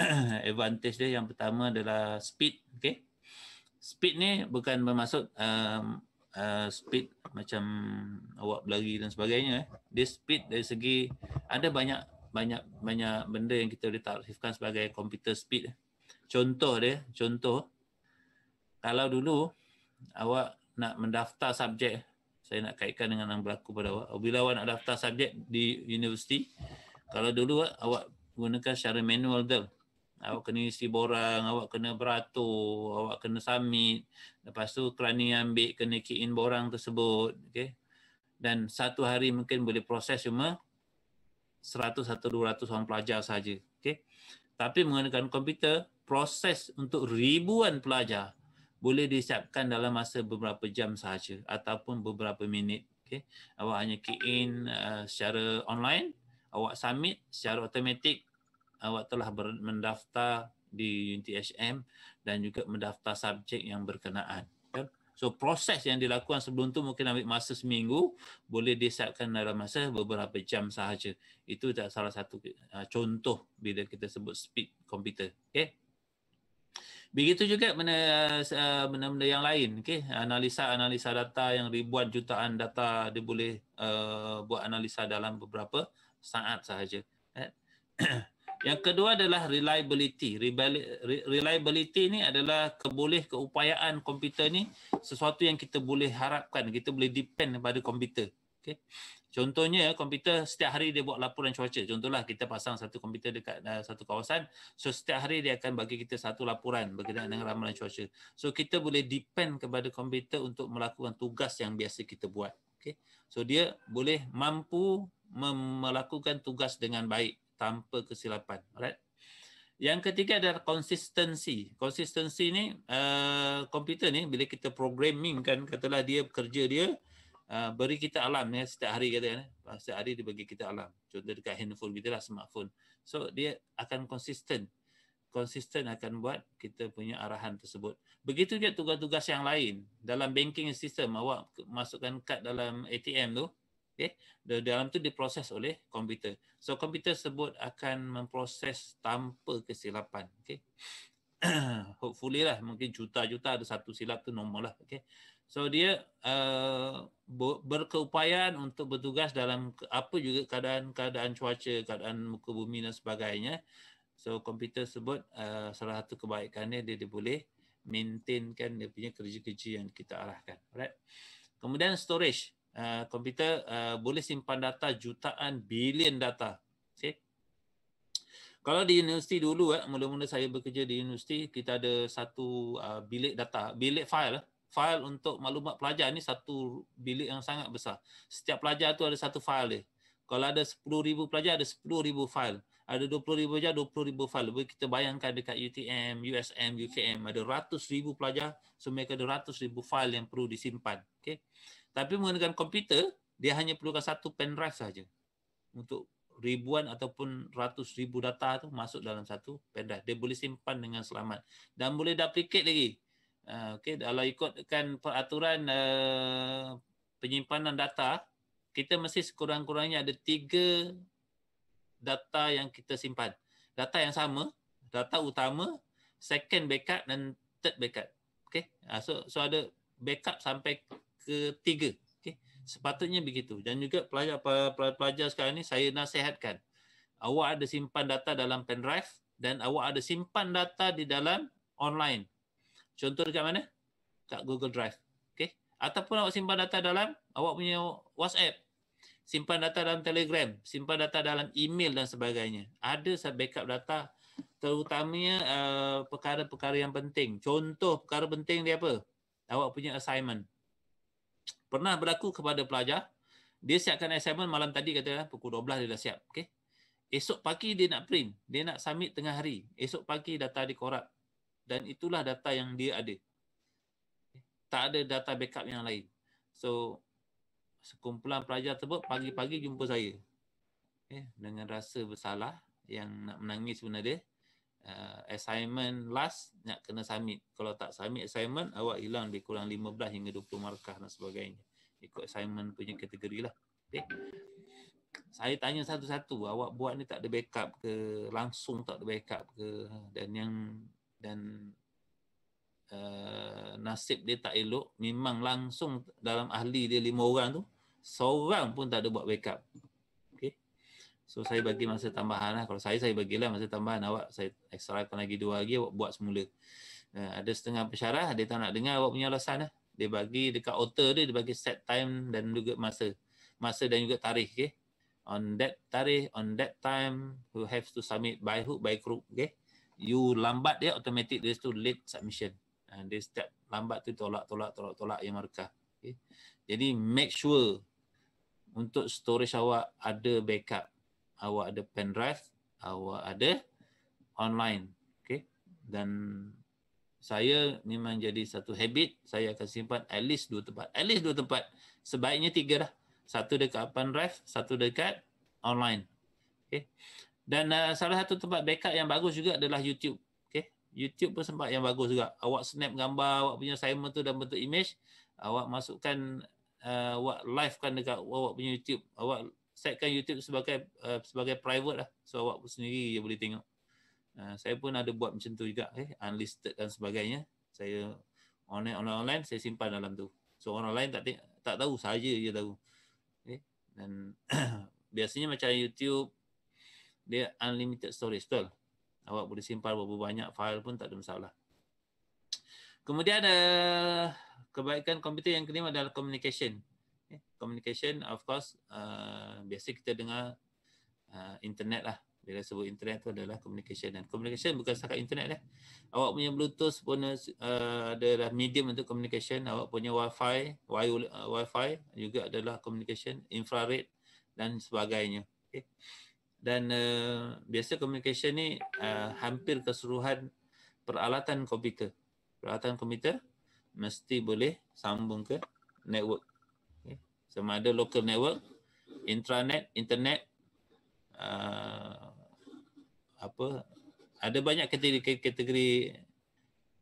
advantage dia. Yang pertama adalah speed. Okay, speed ni bukan bermaksud um, Uh, speed macam awak berlari dan sebagainya eh. dia speed dari segi ada banyak banyak banyak benda yang kita boleh tarifkan sebagai computer speed. Contoh dia, contoh kalau dulu awak nak mendaftar subjek, saya nak kaitkan dengan yang berlaku pada awak. Bila awak nak daftar subjek di universiti, kalau dulu awak gunakan secara manual dia. Awak kena isi borang, awak kena beratur, awak kena submit. Lepas tu kerani ambil, kena key in borang tersebut. Okay? Dan satu hari mungkin boleh proses cuma 100 atau 200 orang pelajar saja. Okay? Tapi menggunakan komputer, proses untuk ribuan pelajar boleh disiapkan dalam masa beberapa jam sahaja ataupun beberapa minit. Okay? Awak hanya key in uh, secara online, awak submit secara otomatik, awak telah mendaftar di UNTHM dan juga mendaftar subjek yang berkenaan. So proses yang dilakukan sebelum tu mungkin ambil masa seminggu, boleh disiapkan dalam masa beberapa jam sahaja. Itu adalah salah satu uh, contoh bila kita sebut speed computer. Okay? Begitu juga benda, uh, benda-benda yang lain. Okay? Analisa-analisa data yang ribuan jutaan data, dia boleh uh, buat analisa dalam beberapa saat sahaja. Eh? Yang kedua adalah reliability. Reliability ni adalah keboleh keupayaan komputer ni sesuatu yang kita boleh harapkan, kita boleh depend pada komputer. Okay. Contohnya komputer setiap hari dia buat laporan cuaca. Contohlah kita pasang satu komputer dekat uh, satu kawasan, so setiap hari dia akan bagi kita satu laporan berkaitan dengan ramalan cuaca. So kita boleh depend kepada komputer untuk melakukan tugas yang biasa kita buat. Okay. So dia boleh mampu melakukan tugas dengan baik tanpa kesilapan. Alright. Yang ketiga adalah konsistensi. Konsistensi ni uh, komputer ni bila kita programming kan katalah dia kerja dia uh, beri kita alam ya setiap hari kata kan. Eh. Ah, setiap hari dia bagi kita alam. Contoh dekat handphone kita lah smartphone. So dia akan konsisten. Konsisten akan buat kita punya arahan tersebut. Begitu juga tugas-tugas yang lain. Dalam banking system awak masukkan kad dalam ATM tu. Okay. Dalam tu diproses oleh komputer. So komputer sebut akan memproses tanpa kesilapan. Okay. Hopefully lah mungkin juta-juta ada satu silap tu normal lah. Okay. So dia uh, berkeupayaan untuk bertugas dalam apa juga keadaan-keadaan cuaca, keadaan muka bumi dan sebagainya. So komputer sebut uh, salah satu kebaikannya dia, dia boleh maintainkan dia punya kerja-kerja yang kita arahkan. Alright. Kemudian storage. Eh, komputer uh, boleh simpan data jutaan bilion data. Okay. Kalau di universiti dulu, eh, mula-mula saya bekerja di universiti, kita ada satu uh, bilik data, bilik file. Eh. File untuk maklumat pelajar ini satu bilik yang sangat besar. Setiap pelajar itu ada satu file dia. Kalau ada 10,000 pelajar, ada 10,000 file. Ada 20,000 pelajar, 20,000 file. Boleh kita bayangkan dekat UTM, USM, UKM, ada ratus ribu pelajar, so mereka ada ratus ribu file yang perlu disimpan. Okay. Tapi menggunakan komputer, dia hanya perlukan satu pen drive saja untuk ribuan ataupun ratus ribu data tu masuk dalam satu pen drive. Dia boleh simpan dengan selamat dan boleh duplicate lagi. Uh, ah, okay, kalau ikutkan peraturan uh, penyimpanan data, kita mesti sekurang-kurangnya ada tiga data yang kita simpan. Data yang sama, data utama, second backup dan third backup. Okay, uh, ah, so, so ada backup sampai ketiga. Okay? Sepatutnya begitu. Dan juga pelajar, pelajar, pelajar sekarang ini saya nasihatkan. Awak ada simpan data dalam pendrive dan awak ada simpan data di dalam online. Contoh dekat mana? Kat Google Drive. Okay? Ataupun awak simpan data dalam awak punya WhatsApp. Simpan data dalam Telegram. Simpan data dalam email dan sebagainya. Ada backup data terutamanya uh, perkara-perkara yang penting. Contoh perkara penting dia apa? Awak punya assignment. Pernah berlaku kepada pelajar, dia siapkan assignment malam tadi kata ah, pukul 12 dia dah siap. Okay? Esok pagi dia nak print, dia nak submit tengah hari. Esok pagi data dia korak. Dan itulah data yang dia ada. Tak ada data backup yang lain. So, sekumpulan pelajar tersebut pagi-pagi jumpa saya. Okay? Eh, dengan rasa bersalah yang nak menangis sebenarnya dia uh, assignment last nak kena submit. Kalau tak submit assignment awak hilang lebih kurang 15 hingga 20 markah dan sebagainya. Ikut assignment punya kategori lah. Okay. Saya tanya satu-satu awak buat ni tak ada backup ke langsung tak ada backup ke dan yang dan Uh, nasib dia tak elok memang langsung dalam ahli dia lima orang tu seorang pun tak ada buat backup So saya bagi masa tambahan lah. Kalau saya, saya bagilah masa tambahan. Awak saya extrakan lagi dua lagi, awak buat semula. Uh, ada setengah pesyarah, dia tak nak dengar awak punya alasan lah. Dia bagi dekat author dia, dia bagi set time dan juga masa. Masa dan juga tarikh, okay. On that tarikh, on that time, you have to submit by hook, by crook, okay. You lambat dia, automatic dia tu late submission. And eh, dia setiap lambat tu tolak, tolak, tolak, tolak yang markah. Okay. Jadi make sure untuk storage awak ada backup awak ada pen drive, awak ada online. Okay. Dan saya memang jadi satu habit, saya akan simpan at least dua tempat. At least dua tempat. Sebaiknya tiga dah. Satu dekat pen drive, satu dekat online. Okay. Dan uh, salah satu tempat backup yang bagus juga adalah YouTube. okay? YouTube pun sempat yang bagus juga. Awak snap gambar awak punya assignment tu dalam bentuk image, awak masukkan uh, awak live kan dekat awak punya YouTube. Awak setkan YouTube sebagai uh, sebagai private lah. So awak sendiri dia boleh tengok. Uh, saya pun ada buat macam tu juga. Eh? Unlisted dan sebagainya. Saya online, online, online saya simpan dalam tu. So orang lain tak, tak tahu. Saya dia tahu. Okay? Eh, dan biasanya macam YouTube dia unlimited storage tu. Awak boleh simpan berapa banyak file pun tak ada masalah. Kemudian ada uh, kebaikan komputer yang kelima adalah communication communication of course uh, biasa kita dengar uh, internet lah bila sebut internet tu adalah communication dan communication bukan sahaja internet lah awak punya bluetooth pun uh, adalah medium untuk communication awak punya wifi wi- uh, wifi juga adalah communication infrared dan sebagainya okay. dan uh, biasa communication ni uh, hampir keseluruhan peralatan komputer peralatan komputer mesti boleh sambung ke network sama ada local network, intranet, internet, uh, apa, ada banyak kategori, kategori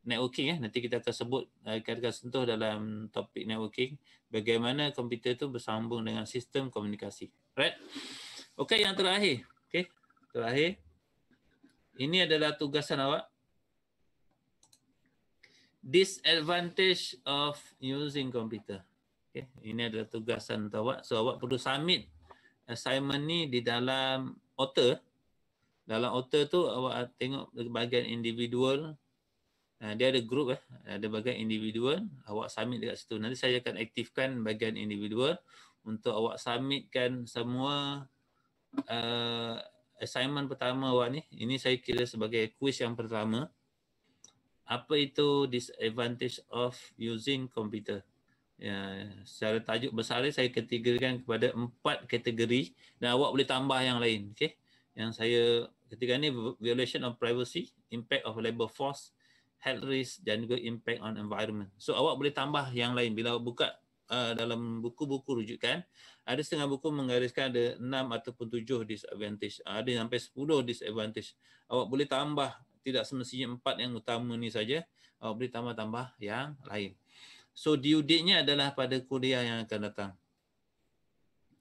networking ya. Nanti kita akan sebut, uh, akan, sentuh dalam topik networking. Bagaimana komputer itu bersambung dengan sistem komunikasi. Right? Okey, yang terakhir. Okey, terakhir. Ini adalah tugasan awak. Disadvantage of using computer. Okay. Eh, ini adalah tugasan untuk awak. So awak perlu submit assignment ni di dalam author. Dalam author tu awak tengok bagian individual. Eh, dia ada group eh. Ada bagian individual. Awak submit dekat situ. Nanti saya akan aktifkan bagian individual untuk awak submitkan semua uh, assignment pertama awak ni. Ini saya kira sebagai quiz yang pertama. Apa itu disadvantage of using computer? Ya, secara tajuk besar saya kategorikan kepada empat kategori dan awak boleh tambah yang lain. Okay? Yang saya ketiga ni violation of privacy, impact of labor force, health risk dan juga impact on environment. So awak boleh tambah yang lain bila awak buka uh, dalam buku-buku rujukan ada setengah buku menggariskan ada enam ataupun tujuh disadvantage uh, ada sampai sepuluh disadvantage awak boleh tambah tidak semestinya empat yang utama ni saja awak boleh tambah-tambah yang lain So due date-nya adalah pada kuliah yang akan datang.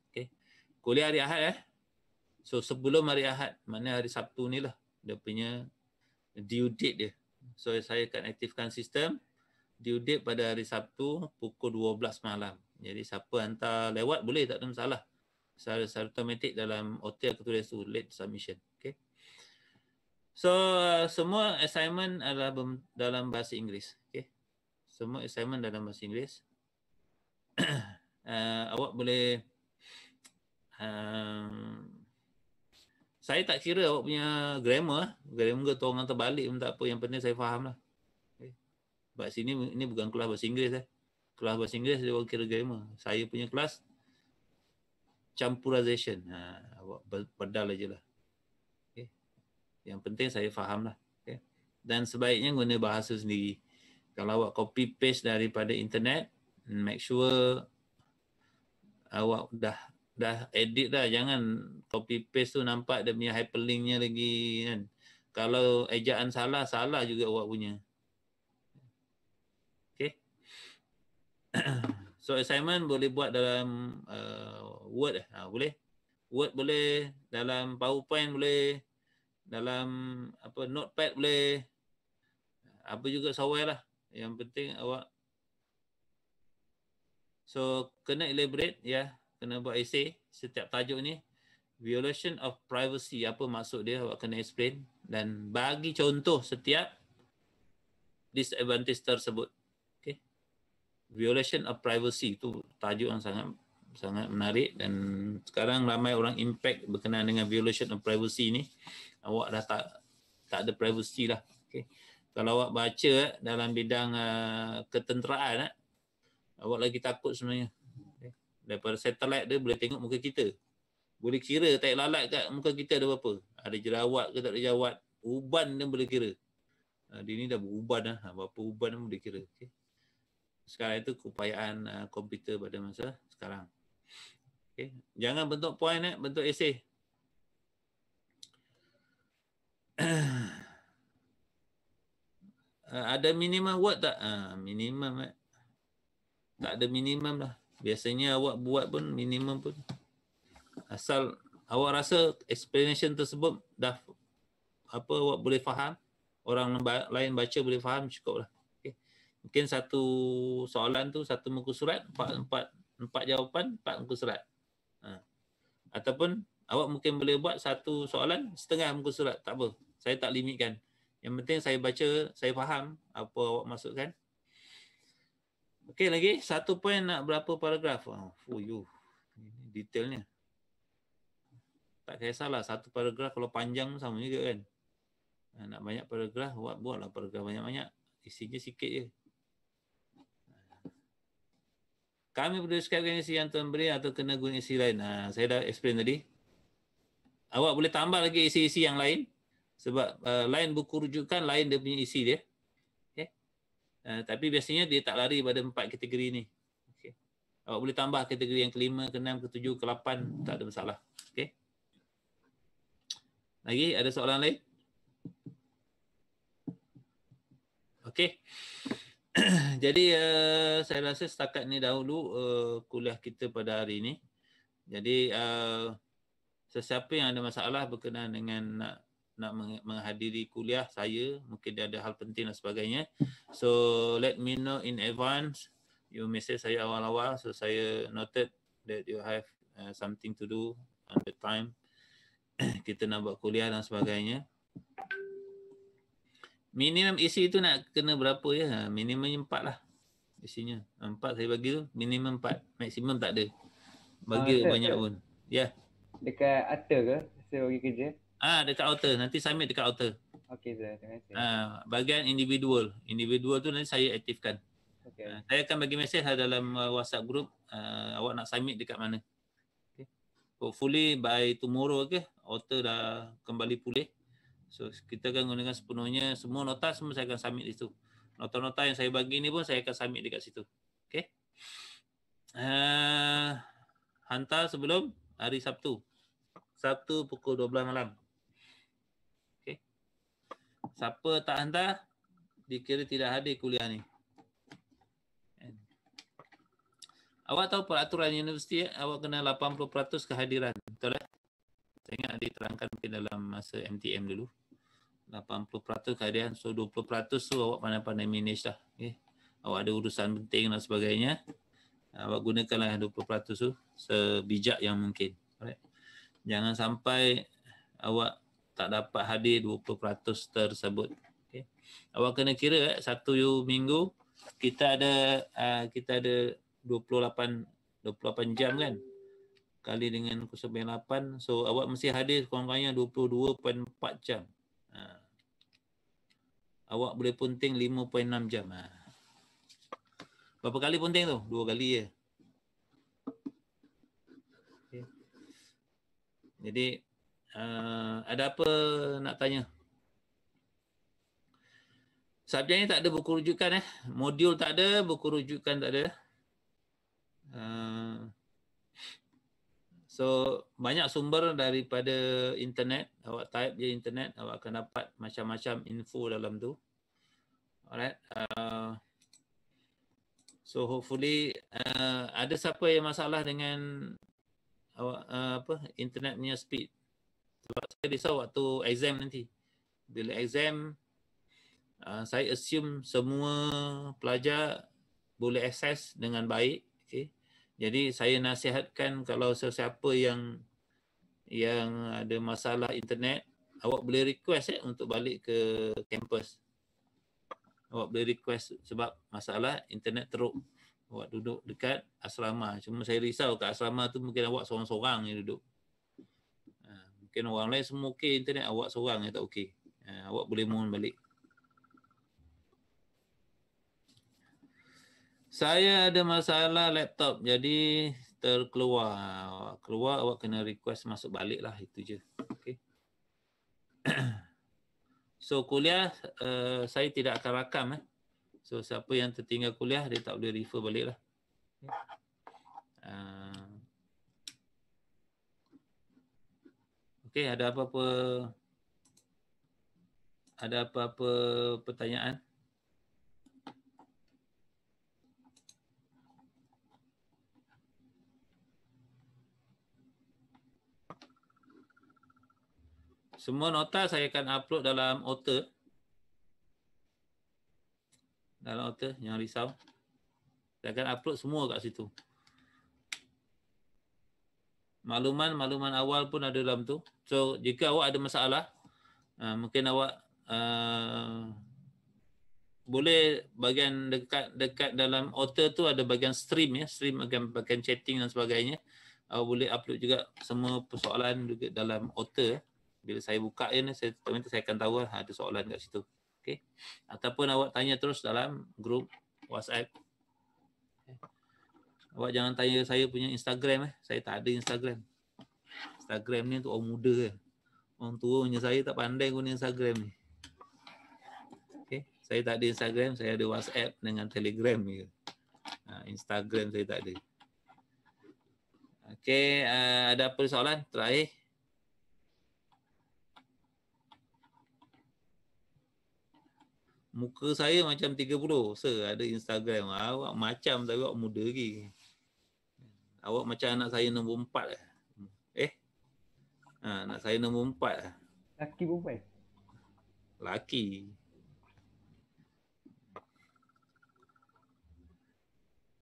Okay. Kuliah hari Ahad eh. So sebelum hari Ahad, maknanya hari Sabtu ni lah dia punya due date dia. So saya akan aktifkan sistem due date pada hari Sabtu pukul 12 malam. Jadi siapa hantar lewat boleh tak ada masalah. Secara, secara automatik dalam hotel ketulis tu late submission. Okay. So uh, semua assignment adalah dalam bahasa Inggeris. Okay semua assignment dalam bahasa Inggeris. uh, awak boleh um, saya tak kira awak punya grammar, grammar ke tolong terbalik pun tak apa yang penting saya faham lah. Okay. Eh, bahasa ini ini bukan kelas bahasa Inggeris eh. Kelas bahasa Inggeris dia kira grammar. Saya punya kelas campurization. Ha, awak bedal aja lah. Eh, yang penting saya faham lah. Eh, dan sebaiknya guna bahasa sendiri kalau awak copy paste daripada internet mm, make sure awak dah dah edit dah jangan copy paste tu nampak dia punya hyperlinknya lagi kan kalau ejaan salah salah juga awak punya okey so assignment boleh buat dalam uh, word ah ha, boleh word boleh dalam powerpoint boleh dalam apa notepad boleh apa juga software lah yang penting awak so kena elaborate ya yeah. kena buat essay setiap tajuk ni violation of privacy apa maksud dia awak kena explain dan bagi contoh setiap disadvantage tersebut okey violation of privacy tu tajuk yang sangat sangat menarik dan sekarang ramai orang impact berkenaan dengan violation of privacy ni awak dah tak tak ada privacy lah okey kalau awak baca eh, dalam bidang eh, ketenteraan eh, awak lagi takut sebenarnya okay. daripada satelit dia boleh tengok muka kita boleh kira tak lalat kat muka kita ada apa ada jerawat ke tak ada jerawat uban dia boleh kira Di dia ni dah beruban lah eh. uban dia boleh kira okay. sekarang itu keupayaan komputer pada masa sekarang okay. jangan bentuk point eh, bentuk esay Ah, ada minimum word tak? Ha, minimum. Eh? Tak ada minimum lah. Biasanya awak buat pun minimum pun. Asal awak rasa explanation tersebut dah apa awak boleh faham. Orang lain baca boleh faham cukup lah. Okay. Mungkin satu soalan tu satu muka surat. Empat, empat, empat jawapan, empat muka surat. Ha. Ataupun awak mungkin boleh buat satu soalan setengah muka surat. Tak apa. Saya tak limitkan. Yang penting saya baca, saya faham apa awak maksudkan. Okey lagi, satu poin nak berapa paragraf? Oh, you, detailnya. Tak kisahlah, satu paragraf kalau panjang sama juga kan. Nak banyak paragraf, buat buatlah paragraf banyak-banyak. Isinya sikit je. Kami perlu skripkan isi yang tuan beri atau kena guna isi lain. Ha, saya dah explain tadi. Awak boleh tambah lagi isi-isi yang lain sebab uh, lain buku rujukan lain dia punya isi dia okey uh, tapi biasanya dia tak lari pada empat kategori ni okey awak boleh tambah kategori yang kelima keenam ketujuh kelapan tak ada masalah okey lagi ada soalan lain okey jadi uh, saya rasa setakat ni dahulu uh, kuliah kita pada hari ini jadi uh, sesiapa yang ada masalah berkenaan dengan nak nak menghadiri kuliah saya mungkin dia ada hal penting dan sebagainya so let me know in advance you message saya awal-awal so saya noted that you have uh, something to do on the time kita nak buat kuliah dan sebagainya minimum isi itu nak kena berapa ya minimum empat lah isinya empat saya bagi tu minimum empat maksimum tak ada bagi ah, banyak pun ya yeah. dekat atur ke saya bagi kerja Ah, dekat outer. Nanti submit dekat outer. Okey, terima kasih. Ah, bahagian individual. Individual tu nanti saya aktifkan. Okey. Ah, saya akan bagi mesej lah dalam uh, WhatsApp group ah, awak nak submit dekat mana. Okey. Hopefully by tomorrow ke okay? outer dah kembali pulih. So kita akan gunakan sepenuhnya semua nota semua saya akan submit di situ. Nota-nota yang saya bagi ni pun saya akan submit dekat situ. Okey. Uh, hantar sebelum hari Sabtu. Sabtu pukul 12 malam. Siapa tak hantar, dikira tidak hadir kuliah ni. Awak tahu peraturan universiti, awak kena 80% kehadiran. Betul tak? Saya ingat diterangkan mungkin dalam masa MTM dulu. 80% kehadiran. So 20% tu awak pandai-pandai manage lah. Okay. Awak ada urusan penting dan sebagainya. Awak gunakanlah 20% tu sebijak yang mungkin. Alright. Jangan sampai awak tak dapat hadir 20% tersebut. Okay. Awak kena kira eh, satu minggu kita ada uh, kita ada 28 28 jam kan kali dengan 98 so awak mesti hadir kurang-kurangnya 22.4 jam. Ha. Awak boleh punting 5.6 jam. Ha. Berapa kali punting tu? Dua kali ya. Jadi uh, ada apa nak tanya? Subjeknya tak ada buku rujukan eh. Modul tak ada, buku rujukan tak ada. Uh, so, banyak sumber daripada internet. Awak type je internet, awak akan dapat macam-macam info dalam tu. Alright. Uh, so, hopefully, uh, ada siapa yang masalah dengan awak, uh, apa internet punya speed? Sebab saya risau waktu exam nanti. Bila exam, uh, saya assume semua pelajar boleh access dengan baik. Okay. Jadi saya nasihatkan kalau sesiapa yang yang ada masalah internet, awak boleh request eh, untuk balik ke kampus. Awak boleh request sebab masalah internet teruk. Awak duduk dekat asrama. Cuma saya risau kat asrama tu mungkin awak seorang-seorang yang duduk. Mungkin orang lain semua okey internet, awak seorang yang tak okey. Uh, awak boleh mohon balik. Saya ada masalah laptop jadi terkeluar. Awak keluar awak kena request masuk balik lah itu je. Okay. so kuliah uh, saya tidak akan rakam. Eh. So siapa yang tertinggal kuliah dia tak boleh refer balik lah. Okay. Ya. Uh, ah. Okey, ada apa-apa ada apa-apa pertanyaan? Semua nota saya akan upload dalam auto. Dalam auto, jangan risau. Saya akan upload semua kat situ. Makluman-makluman awal pun ada dalam tu. So, jika awak ada masalah, uh, mungkin awak uh, boleh bagian dekat dekat dalam auto tu ada bagian stream ya, stream bagian, bagian chatting dan sebagainya. Awak boleh upload juga semua persoalan juga dalam auto Bila saya buka ya, saya minta saya akan tahu lah ada soalan kat situ. Okay. Ataupun awak tanya terus dalam grup WhatsApp Awak jangan tanya saya punya Instagram eh. Saya tak ada Instagram. Instagram ni untuk orang muda je. Orang tua punya saya tak pandai guna Instagram ni. Okay. Saya tak ada Instagram, saya ada WhatsApp dengan Telegram je. Ha, Instagram saya tak ada. Okay, eh, ada apa soalan terakhir? Muka saya macam 30. Sir, ada Instagram. Awak macam tapi awak muda lagi. Awak macam anak saya nombor empat lah. Eh? Ha, anak saya nombor empat lah. Laki perempuan? Laki.